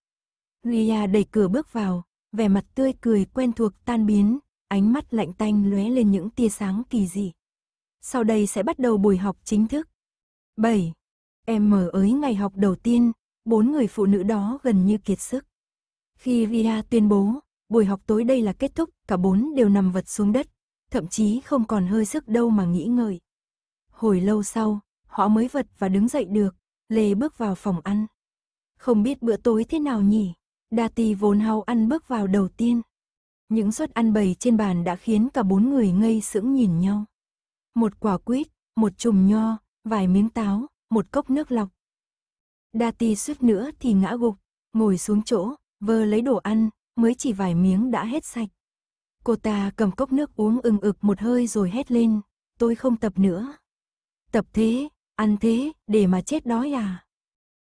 Ria đẩy cửa bước vào, vẻ mặt tươi cười quen thuộc tan biến, ánh mắt lạnh tanh lóe lên những tia sáng kỳ dị. Sau đây sẽ bắt đầu buổi học chính thức. 7. Em mở ới ngày học đầu tiên, bốn người phụ nữ đó gần như kiệt sức. Khi Ria tuyên bố, buổi học tối đây là kết thúc, cả bốn đều nằm vật xuống đất, thậm chí không còn hơi sức đâu mà nghĩ ngợi. Hồi lâu sau, họ mới vật và đứng dậy được, Lê bước vào phòng ăn. Không biết bữa tối thế nào nhỉ? Dati vốn hao ăn bước vào đầu tiên. Những suất ăn bày trên bàn đã khiến cả bốn người ngây sững nhìn nhau. Một quả quýt, một chùm nho, vài miếng táo, một cốc nước lọc. Dati suýt nữa thì ngã gục, ngồi xuống chỗ, vơ lấy đồ ăn, mới chỉ vài miếng đã hết sạch. Cô ta cầm cốc nước uống ừng ực một hơi rồi hét lên, tôi không tập nữa. Tập thế, ăn thế, để mà chết đói à?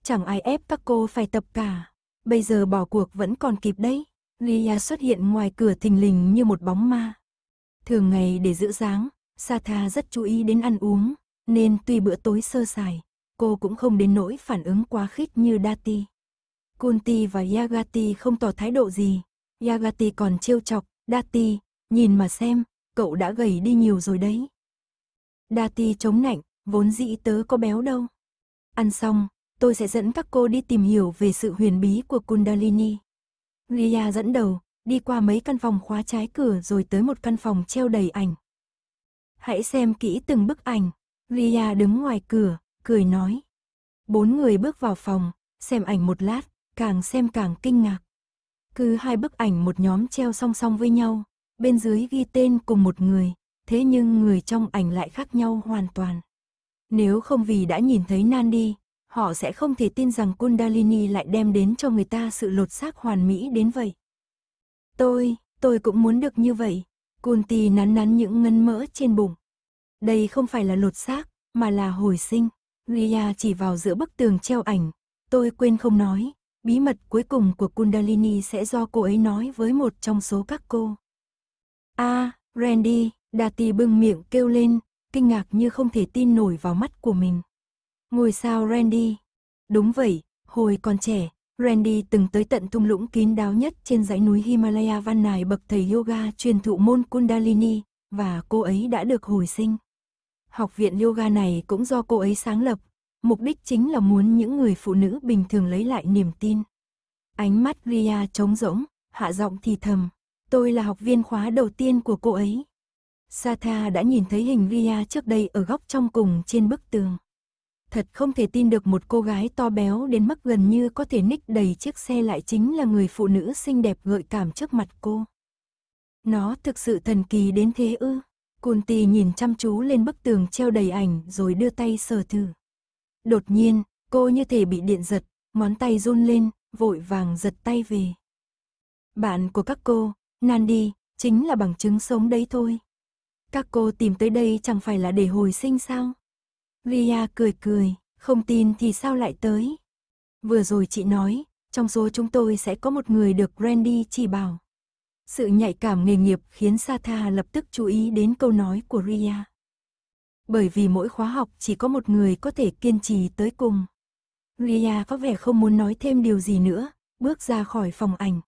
Chẳng ai ép các cô phải tập cả, bây giờ bỏ cuộc vẫn còn kịp đấy. Ria xuất hiện ngoài cửa thình lình như một bóng ma. Thường ngày để giữ dáng, Satha rất chú ý đến ăn uống, nên tuy bữa tối sơ sài, cô cũng không đến nỗi phản ứng quá khích như Dati. Kunti và Yagati không tỏ thái độ gì. Yagati còn trêu chọc, Dati, nhìn mà xem, cậu đã gầy đi nhiều rồi đấy. Dati chống nạnh, vốn dĩ tớ có béo đâu. Ăn xong, tôi sẽ dẫn các cô đi tìm hiểu về sự huyền bí của Kundalini. Ria dẫn đầu, đi qua mấy căn phòng khóa trái cửa rồi tới một căn phòng treo đầy ảnh. Hãy xem kỹ từng bức ảnh. Ria đứng ngoài cửa, cười nói. Bốn người bước vào phòng, xem ảnh một lát, càng xem càng kinh ngạc. Cứ hai bức ảnh một nhóm treo song song với nhau, bên dưới ghi tên cùng một người, thế nhưng người trong ảnh lại khác nhau hoàn toàn. Nếu không vì đã nhìn thấy Nandi, họ sẽ không thể tin rằng Kundalini lại đem đến cho người ta sự lột xác hoàn mỹ đến vậy. Tôi, tôi cũng muốn được như vậy. Kunti nắn nắn những ngân mỡ trên bụng. Đây không phải là lột xác, mà là hồi sinh. Ria chỉ vào giữa bức tường treo ảnh. Tôi quên không nói, Bí mật cuối cùng của Kundalini sẽ do cô ấy nói với một trong số các cô. A, Randy, Dati bưng miệng kêu lên, kinh ngạc như không thể tin nổi vào mắt của mình. Ngồi sao Randy. Đúng vậy, hồi còn trẻ, Randy từng tới tận thung lũng kín đáo nhất trên dãy núi Himalaya văn nài bậc thầy yoga truyền thụ môn Kundalini, và cô ấy đã được hồi sinh. Học viện yoga này cũng do cô ấy sáng lập mục đích chính là muốn những người phụ nữ bình thường lấy lại niềm tin. Ánh mắt Ria trống rỗng, hạ giọng thì thầm, tôi là học viên khóa đầu tiên của cô ấy. Satha đã nhìn thấy hình Ria trước đây ở góc trong cùng trên bức tường. Thật không thể tin được một cô gái to béo đến mức gần như có thể ních đầy chiếc xe lại chính là người phụ nữ xinh đẹp gợi cảm trước mặt cô. Nó thực sự thần kỳ đến thế ư. Côn nhìn chăm chú lên bức tường treo đầy ảnh rồi đưa tay sờ thử. Đột nhiên, cô như thể bị điện giật, món tay run lên, vội vàng giật tay về. Bạn của các cô, Nandi, chính là bằng chứng sống đấy thôi. Các cô tìm tới đây chẳng phải là để hồi sinh sao? Ria cười cười, không tin thì sao lại tới? Vừa rồi chị nói, trong số chúng tôi sẽ có một người được Randy chỉ bảo. Sự nhạy cảm nghề nghiệp khiến Satha lập tức chú ý đến câu nói của Ria bởi vì mỗi khóa học chỉ có một người có thể kiên trì tới cùng. Ria có vẻ không muốn nói thêm điều gì nữa, bước ra khỏi phòng ảnh.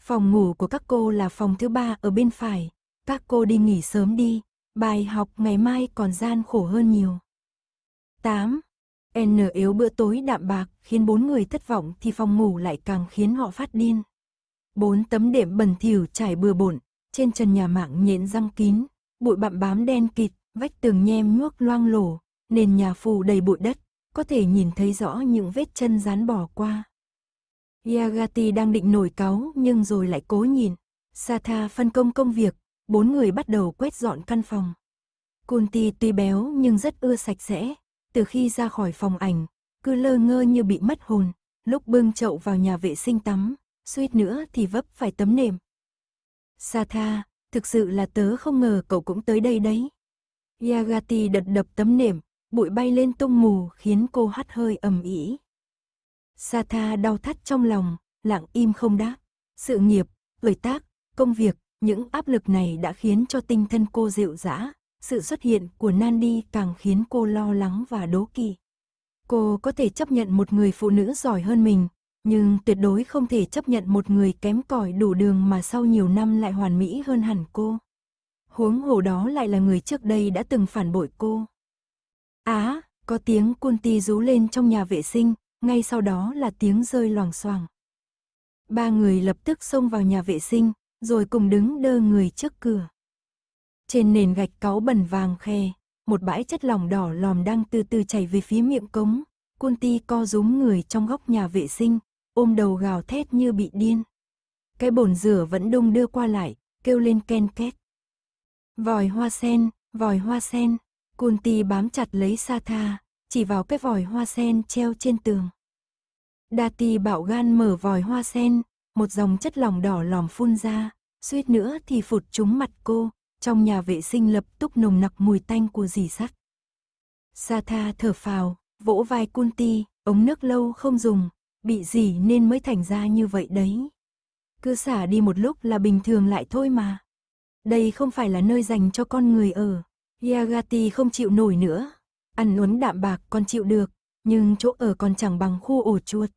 Phòng ngủ của các cô là phòng thứ ba ở bên phải, các cô đi nghỉ sớm đi, bài học ngày mai còn gian khổ hơn nhiều. 8. N yếu bữa tối đạm bạc khiến bốn người thất vọng thì phòng ngủ lại càng khiến họ phát điên. Bốn tấm đệm bẩn thỉu trải bừa bộn, trên trần nhà mạng nhện răng kín, bụi bặm bám đen kịt, vách tường nhem nhuốc loang lổ, nền nhà phủ đầy bụi đất, có thể nhìn thấy rõ những vết chân rán bỏ qua. Yagati đang định nổi cáu nhưng rồi lại cố nhìn. Satha phân công công việc, bốn người bắt đầu quét dọn căn phòng. Kunti tuy béo nhưng rất ưa sạch sẽ. Từ khi ra khỏi phòng ảnh, cứ lơ ngơ như bị mất hồn. Lúc bưng chậu vào nhà vệ sinh tắm, suýt nữa thì vấp phải tấm nệm. Satha, thực sự là tớ không ngờ cậu cũng tới đây đấy. Yagati đật đập tấm nệm, bụi bay lên tung mù khiến cô hắt hơi ầm ĩ. Satha đau thắt trong lòng, lặng im không đáp. Sự nghiệp, tuổi tác, công việc, những áp lực này đã khiến cho tinh thần cô dịu dã. Sự xuất hiện của Nandi càng khiến cô lo lắng và đố kỵ. Cô có thể chấp nhận một người phụ nữ giỏi hơn mình, nhưng tuyệt đối không thể chấp nhận một người kém cỏi đủ đường mà sau nhiều năm lại hoàn mỹ hơn hẳn cô huống hồ đó lại là người trước đây đã từng phản bội cô. Á, có tiếng côn ti rú lên trong nhà vệ sinh, ngay sau đó là tiếng rơi loảng xoảng. Ba người lập tức xông vào nhà vệ sinh, rồi cùng đứng đơ người trước cửa. Trên nền gạch cáu bẩn vàng khe, một bãi chất lỏng đỏ lòm đang từ từ chảy về phía miệng cống. Côn ti co rúm người trong góc nhà vệ sinh, ôm đầu gào thét như bị điên. Cái bồn rửa vẫn đung đưa qua lại, kêu lên ken két. Vòi hoa sen, vòi hoa sen, Kunti bám chặt lấy Satha, chỉ vào cái vòi hoa sen treo trên tường. Dati bạo gan mở vòi hoa sen, một dòng chất lỏng đỏ lòm phun ra, suýt nữa thì phụt trúng mặt cô, trong nhà vệ sinh lập tức nồng nặc mùi tanh của dì sắt. Satha thở phào, vỗ vai Kunti, ống nước lâu không dùng, bị dì nên mới thành ra như vậy đấy. Cứ xả đi một lúc là bình thường lại thôi mà. Đây không phải là nơi dành cho con người ở. Yagati không chịu nổi nữa. Ăn uống đạm bạc còn chịu được, nhưng chỗ ở còn chẳng bằng khu ổ chuột.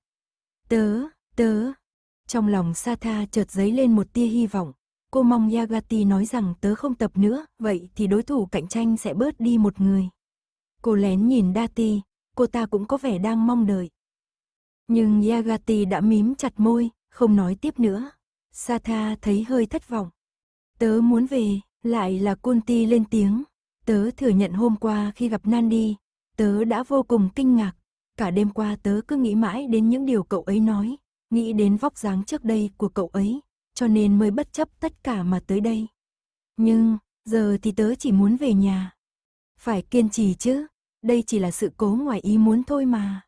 Tớ, tớ. Trong lòng Satha chợt dấy lên một tia hy vọng. Cô mong Yagati nói rằng tớ không tập nữa, vậy thì đối thủ cạnh tranh sẽ bớt đi một người. Cô lén nhìn Dati, cô ta cũng có vẻ đang mong đợi. Nhưng Yagati đã mím chặt môi, không nói tiếp nữa. Satha thấy hơi thất vọng. Tớ muốn về, lại là Kunti lên tiếng. Tớ thừa nhận hôm qua khi gặp Nandi, tớ đã vô cùng kinh ngạc. Cả đêm qua tớ cứ nghĩ mãi đến những điều cậu ấy nói, nghĩ đến vóc dáng trước đây của cậu ấy, cho nên mới bất chấp tất cả mà tới đây. Nhưng, giờ thì tớ chỉ muốn về nhà. Phải kiên trì chứ, đây chỉ là sự cố ngoài ý muốn thôi mà.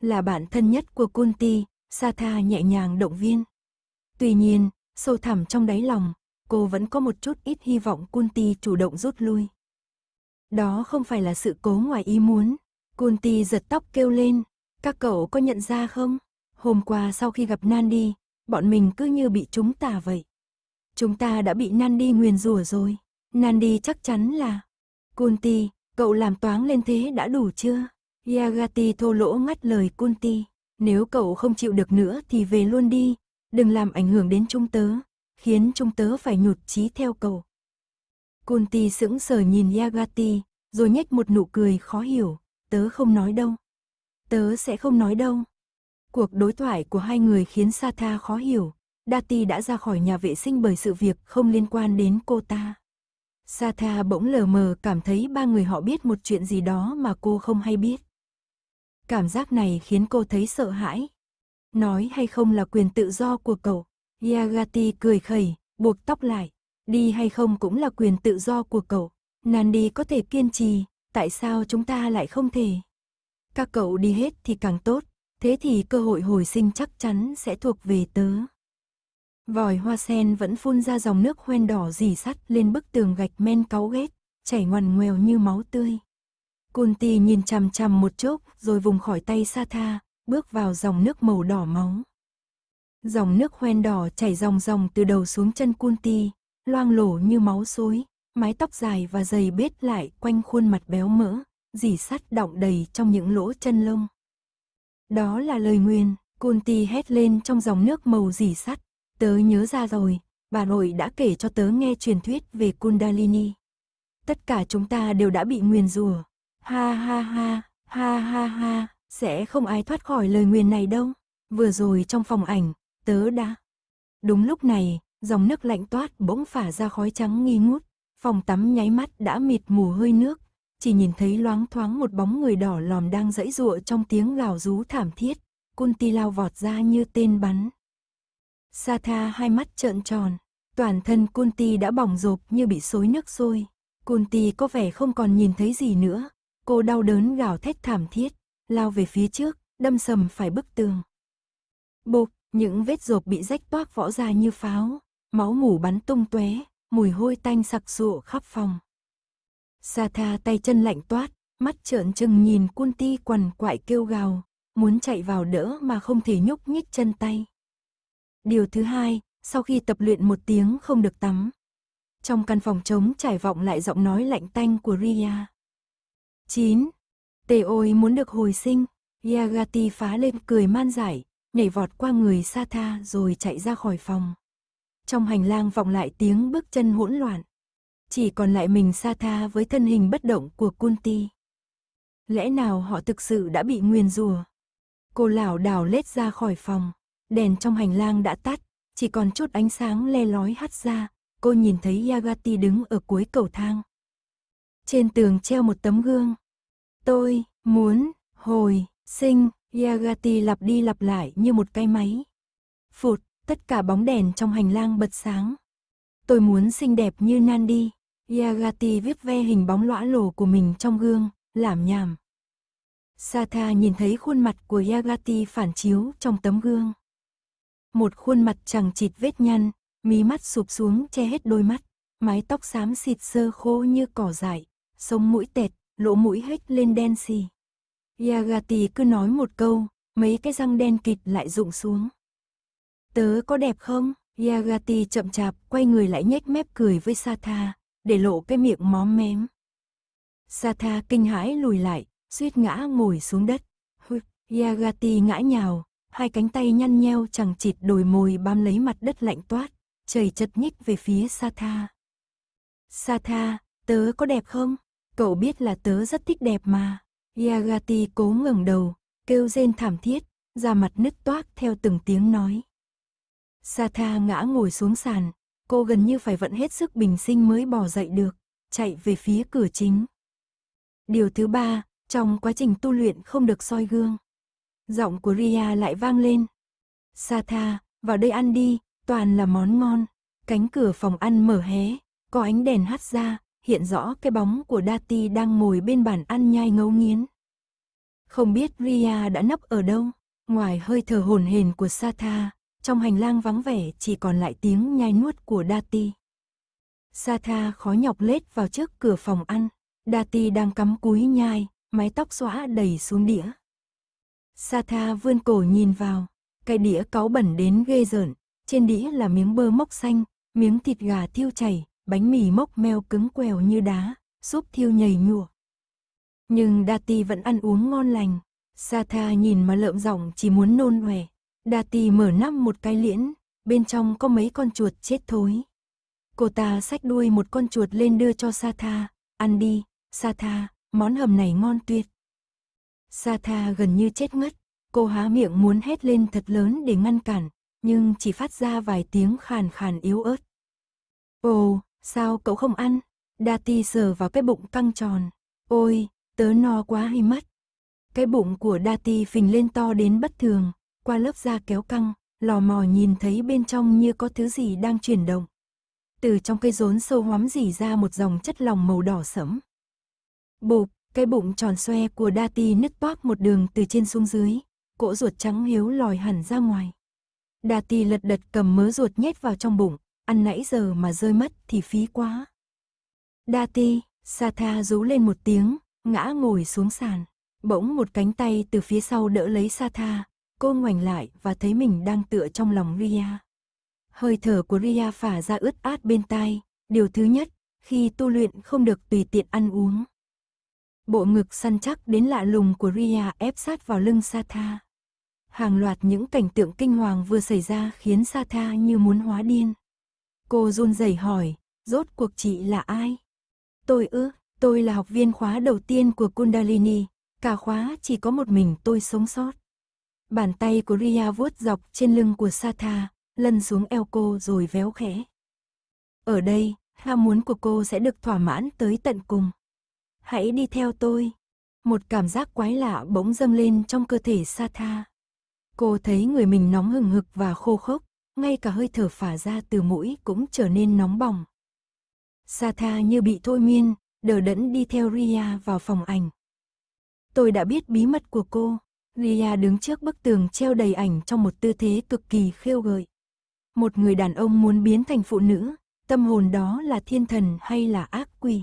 Là bạn thân nhất của Kunti, Satha nhẹ nhàng động viên. Tuy nhiên, sâu thẳm trong đáy lòng, cô vẫn có một chút ít hy vọng Kunti chủ động rút lui. Đó không phải là sự cố ngoài ý muốn. Kunti giật tóc kêu lên, các cậu có nhận ra không? Hôm qua sau khi gặp Nandi, bọn mình cứ như bị chúng ta vậy. Chúng ta đã bị Nandi nguyền rủa rồi. Nandi chắc chắn là... Kunti, cậu làm toán lên thế đã đủ chưa? Yagati thô lỗ ngắt lời Kunti. Nếu cậu không chịu được nữa thì về luôn đi, đừng làm ảnh hưởng đến chúng tớ khiến chúng tớ phải nhụt chí theo cầu. Kunti sững sờ nhìn Yagati, rồi nhếch một nụ cười khó hiểu, tớ không nói đâu. Tớ sẽ không nói đâu. Cuộc đối thoại của hai người khiến Satha khó hiểu, Dati đã ra khỏi nhà vệ sinh bởi sự việc không liên quan đến cô ta. Satha bỗng lờ mờ cảm thấy ba người họ biết một chuyện gì đó mà cô không hay biết. Cảm giác này khiến cô thấy sợ hãi. Nói hay không là quyền tự do của cậu. Yagati cười khẩy, buộc tóc lại. Đi hay không cũng là quyền tự do của cậu. Nandi có thể kiên trì, tại sao chúng ta lại không thể? Các cậu đi hết thì càng tốt, thế thì cơ hội hồi sinh chắc chắn sẽ thuộc về tớ. Vòi hoa sen vẫn phun ra dòng nước hoen đỏ dì sắt lên bức tường gạch men cáu ghét, chảy ngoằn ngoèo như máu tươi. Cunti nhìn chằm chằm một chốc rồi vùng khỏi tay Sa Tha, bước vào dòng nước màu đỏ máu. Dòng nước hoen đỏ chảy ròng ròng từ đầu xuống chân Kunti, loang lổ như máu suối, mái tóc dài và dày bết lại quanh khuôn mặt béo mỡ, dì sắt đọng đầy trong những lỗ chân lông. Đó là lời nguyên Kunti hét lên trong dòng nước màu dì sắt. Tớ nhớ ra rồi, bà nội đã kể cho tớ nghe truyền thuyết về Kundalini. Tất cả chúng ta đều đã bị nguyền rủa. Ha ha ha, ha ha ha, sẽ không ai thoát khỏi lời nguyền này đâu. Vừa rồi trong phòng ảnh, tớ đã. Đúng lúc này, dòng nước lạnh toát bỗng phả ra khói trắng nghi ngút, phòng tắm nháy mắt đã mịt mù hơi nước, chỉ nhìn thấy loáng thoáng một bóng người đỏ lòm đang dãy giụa trong tiếng gào rú thảm thiết, Kunti lao vọt ra như tên bắn. Satha hai mắt trợn tròn, toàn thân Kunti đã bỏng rộp như bị xối nước sôi. Kunti có vẻ không còn nhìn thấy gì nữa, cô đau đớn gào thét thảm thiết, lao về phía trước, đâm sầm phải bức tường. Bộp, những vết rộp bị rách toác võ ra như pháo, máu mủ bắn tung tóe, mùi hôi tanh sặc sụa khắp phòng. Sa tha tay chân lạnh toát, mắt trợn trừng nhìn cun ti quằn quại kêu gào, muốn chạy vào đỡ mà không thể nhúc nhích chân tay. Điều thứ hai, sau khi tập luyện một tiếng không được tắm. Trong căn phòng trống trải vọng lại giọng nói lạnh tanh của Ria. 9. Tê ôi muốn được hồi sinh, Yagati phá lên cười man giải, nhảy vọt qua người sa tha rồi chạy ra khỏi phòng. Trong hành lang vọng lại tiếng bước chân hỗn loạn. Chỉ còn lại mình sa tha với thân hình bất động của Kunti. Lẽ nào họ thực sự đã bị nguyền rùa? Cô lảo đảo lết ra khỏi phòng, đèn trong hành lang đã tắt, chỉ còn chút ánh sáng le lói hắt ra, cô nhìn thấy Yagati đứng ở cuối cầu thang. Trên tường treo một tấm gương. Tôi muốn hồi sinh Yagati lặp đi lặp lại như một cái máy. Phụt, tất cả bóng đèn trong hành lang bật sáng. Tôi muốn xinh đẹp như Nandi. Yagati viết ve hình bóng lõa lồ của mình trong gương, làm nhảm. Satha nhìn thấy khuôn mặt của Yagati phản chiếu trong tấm gương. Một khuôn mặt chẳng chịt vết nhăn, mí mắt sụp xuống che hết đôi mắt, mái tóc xám xịt sơ khô như cỏ dại, sống mũi tẹt, lỗ mũi hết lên đen xì. Yagati cứ nói một câu, mấy cái răng đen kịt lại rụng xuống. Tớ có đẹp không? Yagati chậm chạp quay người lại nhếch mép cười với Satha, để lộ cái miệng móm mém. Satha kinh hãi lùi lại, suýt ngã ngồi xuống đất. Yagati ngã nhào, hai cánh tay nhăn nheo chẳng chịt đồi mồi bám lấy mặt đất lạnh toát, chảy chật nhích về phía Satha. Satha, tớ có đẹp không? Cậu biết là tớ rất thích đẹp mà. Yagati cố ngẩng đầu, kêu rên thảm thiết, da mặt nứt toác theo từng tiếng nói. Satha ngã ngồi xuống sàn, cô gần như phải vận hết sức bình sinh mới bỏ dậy được, chạy về phía cửa chính. Điều thứ ba, trong quá trình tu luyện không được soi gương. Giọng của Ria lại vang lên. Satha, vào đây ăn đi, toàn là món ngon. Cánh cửa phòng ăn mở hé, có ánh đèn hắt ra, hiện rõ cái bóng của Dati đang ngồi bên bàn ăn nhai ngấu nghiến. Không biết Ria đã nấp ở đâu, ngoài hơi thở hồn hền của Satha, trong hành lang vắng vẻ chỉ còn lại tiếng nhai nuốt của Dati. Satha khó nhọc lết vào trước cửa phòng ăn, Dati đang cắm cúi nhai, mái tóc xõa đầy xuống đĩa. Satha vươn cổ nhìn vào, cái đĩa cáu bẩn đến ghê rợn, trên đĩa là miếng bơ mốc xanh, miếng thịt gà thiêu chảy, bánh mì mốc meo cứng quèo như đá, súp thiêu nhầy nhụa. Nhưng Dati vẫn ăn uống ngon lành, Satha nhìn mà lợm giọng chỉ muốn nôn ọe. Dati mở nắp một cái liễn, bên trong có mấy con chuột chết thối. Cô ta xách đuôi một con chuột lên đưa cho Satha, ăn đi, Satha, món hầm này ngon tuyệt. Satha gần như chết ngất, cô há miệng muốn hét lên thật lớn để ngăn cản, nhưng chỉ phát ra vài tiếng khàn khàn yếu ớt. Ồ, Sao cậu không ăn? Dati sờ vào cái bụng căng tròn. Ôi, tớ no quá hay mất. Cái bụng của Dati phình lên to đến bất thường, qua lớp da kéo căng, lò mò nhìn thấy bên trong như có thứ gì đang chuyển động. Từ trong cây rốn sâu hoắm dỉ ra một dòng chất lỏng màu đỏ sẫm. Bụp, cái bụng tròn xoe của Dati nứt toác một đường từ trên xuống dưới, cỗ ruột trắng hiếu lòi hẳn ra ngoài. Dati lật đật cầm mớ ruột nhét vào trong bụng, ăn nãy giờ mà rơi mất thì phí quá. Dati, Satha rú lên một tiếng, ngã ngồi xuống sàn. Bỗng một cánh tay từ phía sau đỡ lấy Satha, cô ngoảnh lại và thấy mình đang tựa trong lòng Ria. Hơi thở của Ria phả ra ướt át bên tai, điều thứ nhất, khi tu luyện không được tùy tiện ăn uống. Bộ ngực săn chắc đến lạ lùng của Ria ép sát vào lưng Satha. Hàng loạt những cảnh tượng kinh hoàng vừa xảy ra khiến Satha như muốn hóa điên. Cô run rẩy hỏi, rốt cuộc chị là ai? Tôi ư, tôi là học viên khóa đầu tiên của Kundalini, cả khóa chỉ có một mình tôi sống sót. Bàn tay của Ria vuốt dọc trên lưng của Satha, lần xuống eo cô rồi véo khẽ. Ở đây, ham muốn của cô sẽ được thỏa mãn tới tận cùng. Hãy đi theo tôi. Một cảm giác quái lạ bỗng dâng lên trong cơ thể Satha. Cô thấy người mình nóng hừng hực và khô khốc, ngay cả hơi thở phả ra từ mũi cũng trở nên nóng bỏng. Satha như bị thôi miên, đờ đẫn đi theo Ria vào phòng ảnh. Tôi đã biết bí mật của cô. Ria đứng trước bức tường treo đầy ảnh trong một tư thế cực kỳ khiêu gợi. Một người đàn ông muốn biến thành phụ nữ, tâm hồn đó là thiên thần hay là ác quỷ?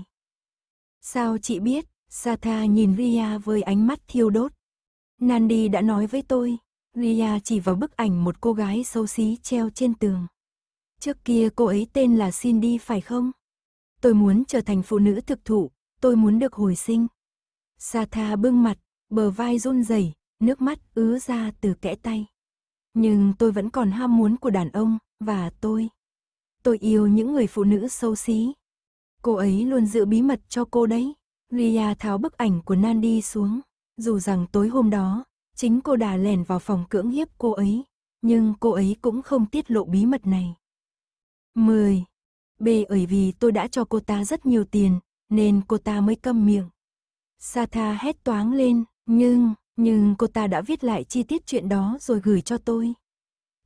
Sao chị biết? Satha nhìn Ria với ánh mắt thiêu đốt. Nandi đã nói với tôi, Ria chỉ vào bức ảnh một cô gái xấu xí treo trên tường. Trước kia cô ấy tên là Cindy phải không? Tôi muốn trở thành phụ nữ thực thụ, tôi muốn được hồi sinh. Satha bưng mặt, bờ vai run rẩy, nước mắt ứa ra từ kẽ tay. Nhưng tôi vẫn còn ham muốn của đàn ông, và tôi. Tôi yêu những người phụ nữ xấu xí. Cô ấy luôn giữ bí mật cho cô đấy. Ria tháo bức ảnh của Nandi xuống. Dù rằng tối hôm đó, Chính cô đã lẻn vào phòng cưỡng hiếp cô ấy, nhưng cô ấy cũng không tiết lộ bí mật này. 10. B bởi vì tôi đã cho cô ta rất nhiều tiền, nên cô ta mới câm miệng. Satha hét toáng lên, nhưng, nhưng cô ta đã viết lại chi tiết chuyện đó rồi gửi cho tôi.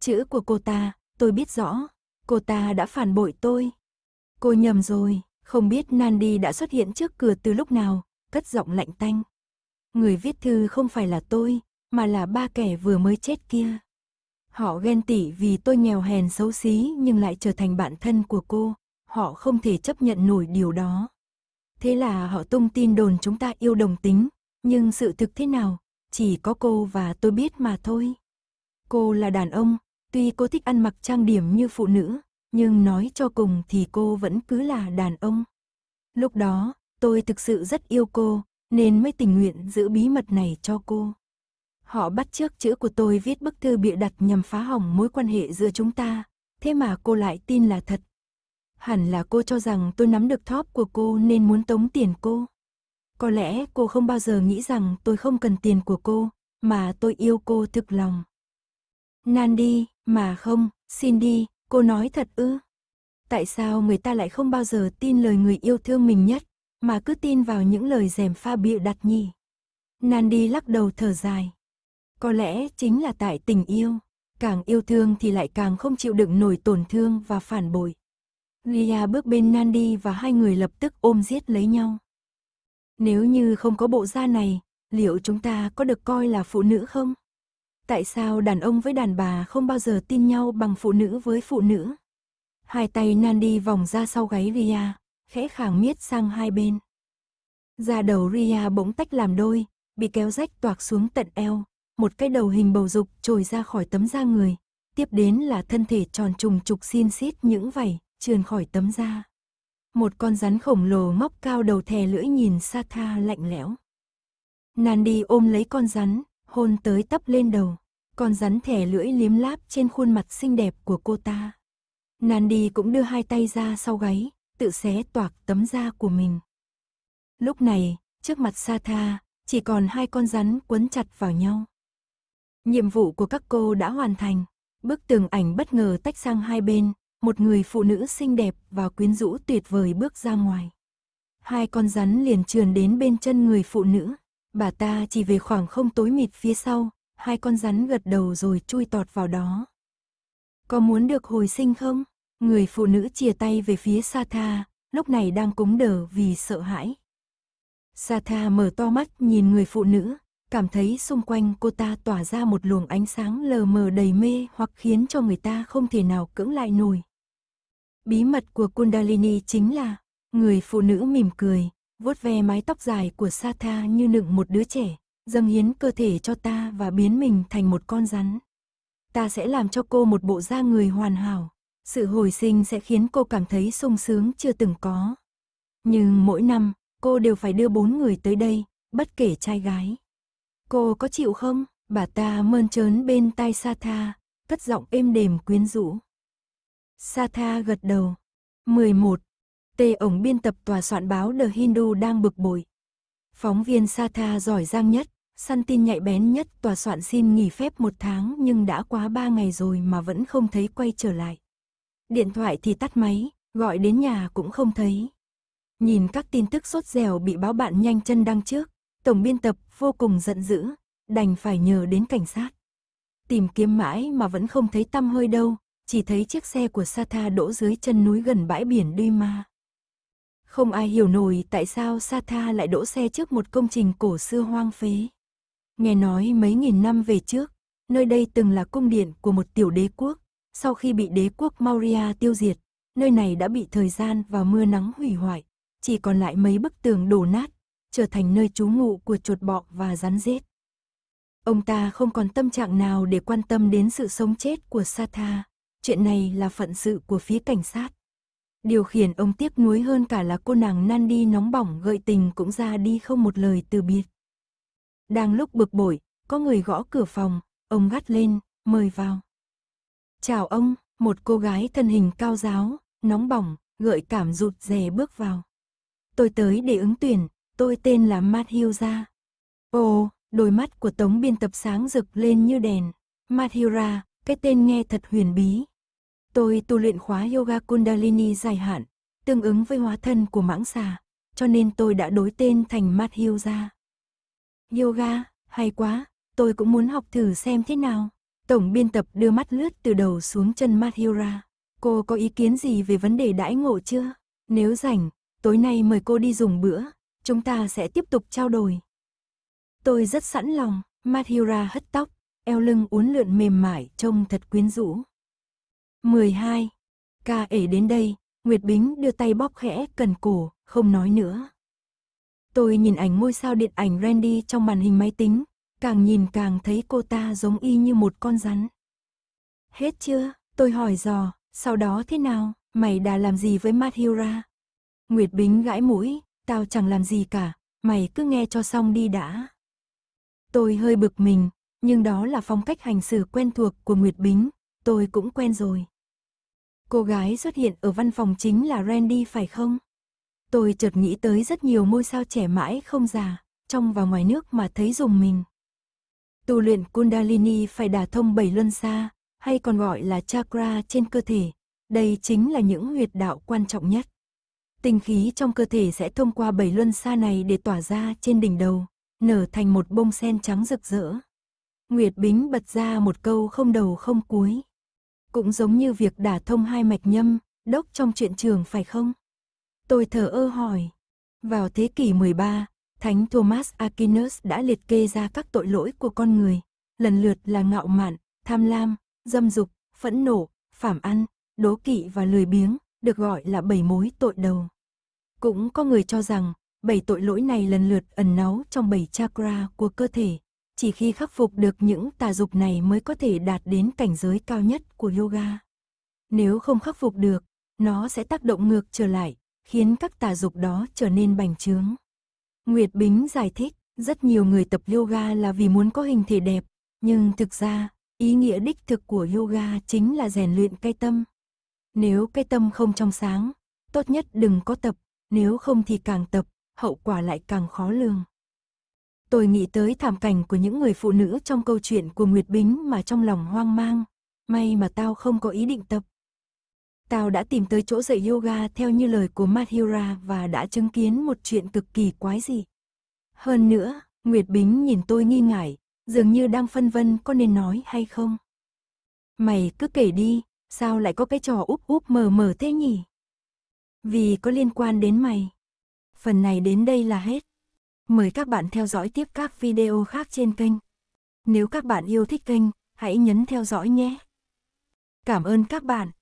Chữ của cô ta, tôi biết rõ, cô ta đã phản bội tôi. Cô nhầm rồi, không biết Nandi đã xuất hiện trước cửa từ lúc nào, cất giọng lạnh tanh. Người viết thư không phải là tôi, mà là ba kẻ vừa mới chết kia. Họ ghen tị vì tôi nghèo hèn xấu xí nhưng lại trở thành bạn thân của cô, họ không thể chấp nhận nổi điều đó. Thế là họ tung tin đồn chúng ta yêu đồng tính, nhưng sự thực thế nào, chỉ có cô và tôi biết mà thôi. Cô là đàn ông, tuy cô thích ăn mặc trang điểm như phụ nữ, nhưng nói cho cùng thì cô vẫn cứ là đàn ông. Lúc đó, tôi thực sự rất yêu cô, nên mới tình nguyện giữ bí mật này cho cô. Họ bắt chước chữ của tôi viết bức thư bịa đặt nhằm phá hỏng mối quan hệ giữa chúng ta, thế mà cô lại tin là thật. Hẳn là cô cho rằng tôi nắm được thóp của cô nên muốn tống tiền cô. Có lẽ cô không bao giờ nghĩ rằng tôi không cần tiền của cô, mà tôi yêu cô thực lòng. Nandi, mà không, xin đi, cô nói thật ư? Tại sao người ta lại không bao giờ tin lời người yêu thương mình nhất, mà cứ tin vào những lời rèm pha bịa đặt nhỉ? Nandi lắc đầu thở dài. Có lẽ chính là tại tình yêu, càng yêu thương thì lại càng không chịu đựng nổi tổn thương và phản bội. Lia bước bên Nandi và hai người lập tức ôm giết lấy nhau. Nếu như không có bộ da này, liệu chúng ta có được coi là phụ nữ không? Tại sao đàn ông với đàn bà không bao giờ tin nhau bằng phụ nữ với phụ nữ? Hai tay Nandi vòng ra sau gáy Ria, khẽ khàng miết sang hai bên. Da đầu Ria bỗng tách làm đôi, bị kéo rách toạc xuống tận eo, một cái đầu hình bầu dục trồi ra khỏi tấm da người. Tiếp đến là thân thể tròn trùng trục xin xít những vảy, trườn khỏi tấm da. Một con rắn khổng lồ móc cao đầu thè lưỡi nhìn Saka lạnh lẽo. Nandi ôm lấy con rắn, hôn tới tấp lên đầu. Con rắn thè lưỡi liếm láp trên khuôn mặt xinh đẹp của cô ta. Nandi cũng đưa hai tay ra sau gáy, tự xé toạc tấm da của mình. Lúc này, trước mặt Sa chỉ còn hai con rắn quấn chặt vào nhau. Nhiệm vụ của các cô đã hoàn thành. Bức tường ảnh bất ngờ tách sang hai bên, một người phụ nữ xinh đẹp và quyến rũ tuyệt vời bước ra ngoài. Hai con rắn liền trườn đến bên chân người phụ nữ. Bà ta chỉ về khoảng không tối mịt phía sau, hai con rắn gật đầu rồi chui tọt vào đó. Có muốn được hồi sinh không? Người phụ nữ chia tay về phía Satha, lúc này đang cúng đờ vì sợ hãi. Satha mở to mắt nhìn người phụ nữ, cảm thấy xung quanh cô ta tỏa ra một luồng ánh sáng lờ mờ đầy mê hoặc khiến cho người ta không thể nào cưỡng lại nổi. Bí mật của Kundalini chính là, người phụ nữ mỉm cười, vuốt ve mái tóc dài của Satha như nựng một đứa trẻ, dâng hiến cơ thể cho ta và biến mình thành một con rắn. Ta sẽ làm cho cô một bộ da người hoàn hảo, sự hồi sinh sẽ khiến cô cảm thấy sung sướng chưa từng có. Nhưng mỗi năm, cô đều phải đưa bốn người tới đây, bất kể trai gái. Cô có chịu không? Bà ta mơn trớn bên tai Satha, cất giọng êm đềm quyến rũ. Satha gật đầu. 11. Tê ổng biên tập tòa soạn báo The Hindu đang bực bội. Phóng viên Satha giỏi giang nhất, săn tin nhạy bén nhất tòa soạn xin nghỉ phép một tháng nhưng đã quá ba ngày rồi mà vẫn không thấy quay trở lại. Điện thoại thì tắt máy, gọi đến nhà cũng không thấy. Nhìn các tin tức sốt dẻo bị báo bạn nhanh chân đăng trước, Tổng biên tập vô cùng giận dữ, đành phải nhờ đến cảnh sát. Tìm kiếm mãi mà vẫn không thấy tăm hơi đâu, chỉ thấy chiếc xe của Satha đỗ dưới chân núi gần bãi biển Duy Ma. Không ai hiểu nổi tại sao Satha lại đỗ xe trước một công trình cổ xưa hoang phế. Nghe nói mấy nghìn năm về trước, nơi đây từng là cung điện của một tiểu đế quốc, sau khi bị đế quốc Maurya tiêu diệt, nơi này đã bị thời gian và mưa nắng hủy hoại, chỉ còn lại mấy bức tường đổ nát trở thành nơi trú ngụ của chuột bọ và rắn rết. Ông ta không còn tâm trạng nào để quan tâm đến sự sống chết của Satha, chuyện này là phận sự của phía cảnh sát. Điều khiển ông tiếc nuối hơn cả là cô nàng Nandi nóng bỏng gợi tình cũng ra đi không một lời từ biệt. Đang lúc bực bội, có người gõ cửa phòng, ông gắt lên, mời vào. Chào ông, một cô gái thân hình cao giáo, nóng bỏng, gợi cảm rụt rè bước vào. Tôi tới để ứng tuyển, tôi tên là Matthew ra. Ồ, đôi mắt của tống biên tập sáng rực lên như đèn. Matthew ra, cái tên nghe thật huyền bí. Tôi tu luyện khóa yoga kundalini dài hạn, tương ứng với hóa thân của mãng xà, cho nên tôi đã đổi tên thành Matthew ra. Yoga, hay quá, tôi cũng muốn học thử xem thế nào. Tổng biên tập đưa mắt lướt từ đầu xuống chân Matthew ra. Cô có ý kiến gì về vấn đề đãi ngộ chưa? Nếu rảnh, tối nay mời cô đi dùng bữa, chúng ta sẽ tiếp tục trao đổi. Tôi rất sẵn lòng, Madhira hất tóc, eo lưng uốn lượn mềm mại trông thật quyến rũ. 12. Ca ể đến đây, Nguyệt Bính đưa tay bóp khẽ cần cổ, không nói nữa. Tôi nhìn ảnh ngôi sao điện ảnh Randy trong màn hình máy tính, càng nhìn càng thấy cô ta giống y như một con rắn. Hết chưa? Tôi hỏi dò, sau đó thế nào? Mày đã làm gì với Madhira? Nguyệt Bính gãi mũi, Tao chẳng làm gì cả, mày cứ nghe cho xong đi đã. Tôi hơi bực mình, nhưng đó là phong cách hành xử quen thuộc của Nguyệt Bính, tôi cũng quen rồi. Cô gái xuất hiện ở văn phòng chính là Randy phải không? Tôi chợt nghĩ tới rất nhiều ngôi sao trẻ mãi không già, trong và ngoài nước mà thấy dùng mình. Tu luyện Kundalini phải đả thông bảy luân xa, hay còn gọi là chakra trên cơ thể. Đây chính là những huyệt đạo quan trọng nhất tinh khí trong cơ thể sẽ thông qua bảy luân xa này để tỏa ra trên đỉnh đầu, nở thành một bông sen trắng rực rỡ. Nguyệt Bính bật ra một câu không đầu không cuối. Cũng giống như việc đả thông hai mạch nhâm, đốc trong chuyện trường phải không? Tôi thở ơ hỏi. Vào thế kỷ 13, Thánh Thomas Aquinas đã liệt kê ra các tội lỗi của con người, lần lượt là ngạo mạn, tham lam, dâm dục, phẫn nộ, phảm ăn, đố kỵ và lười biếng, được gọi là bảy mối tội đầu. Cũng có người cho rằng, bảy tội lỗi này lần lượt ẩn náu trong bảy chakra của cơ thể. Chỉ khi khắc phục được những tà dục này mới có thể đạt đến cảnh giới cao nhất của yoga. Nếu không khắc phục được, nó sẽ tác động ngược trở lại, khiến các tà dục đó trở nên bành trướng. Nguyệt Bính giải thích, rất nhiều người tập yoga là vì muốn có hình thể đẹp, nhưng thực ra, ý nghĩa đích thực của yoga chính là rèn luyện cái tâm, nếu cái tâm không trong sáng, tốt nhất đừng có tập, nếu không thì càng tập, hậu quả lại càng khó lường. Tôi nghĩ tới thảm cảnh của những người phụ nữ trong câu chuyện của Nguyệt Bính mà trong lòng hoang mang, may mà tao không có ý định tập. Tao đã tìm tới chỗ dạy yoga theo như lời của Madhura và đã chứng kiến một chuyện cực kỳ quái dị. Hơn nữa, Nguyệt Bính nhìn tôi nghi ngại, dường như đang phân vân có nên nói hay không. Mày cứ kể đi, sao lại có cái trò úp úp mờ mờ thế nhỉ? Vì có liên quan đến mày. Phần này đến đây là hết. Mời các bạn theo dõi tiếp các video khác trên kênh. Nếu các bạn yêu thích kênh, hãy nhấn theo dõi nhé. Cảm ơn các bạn.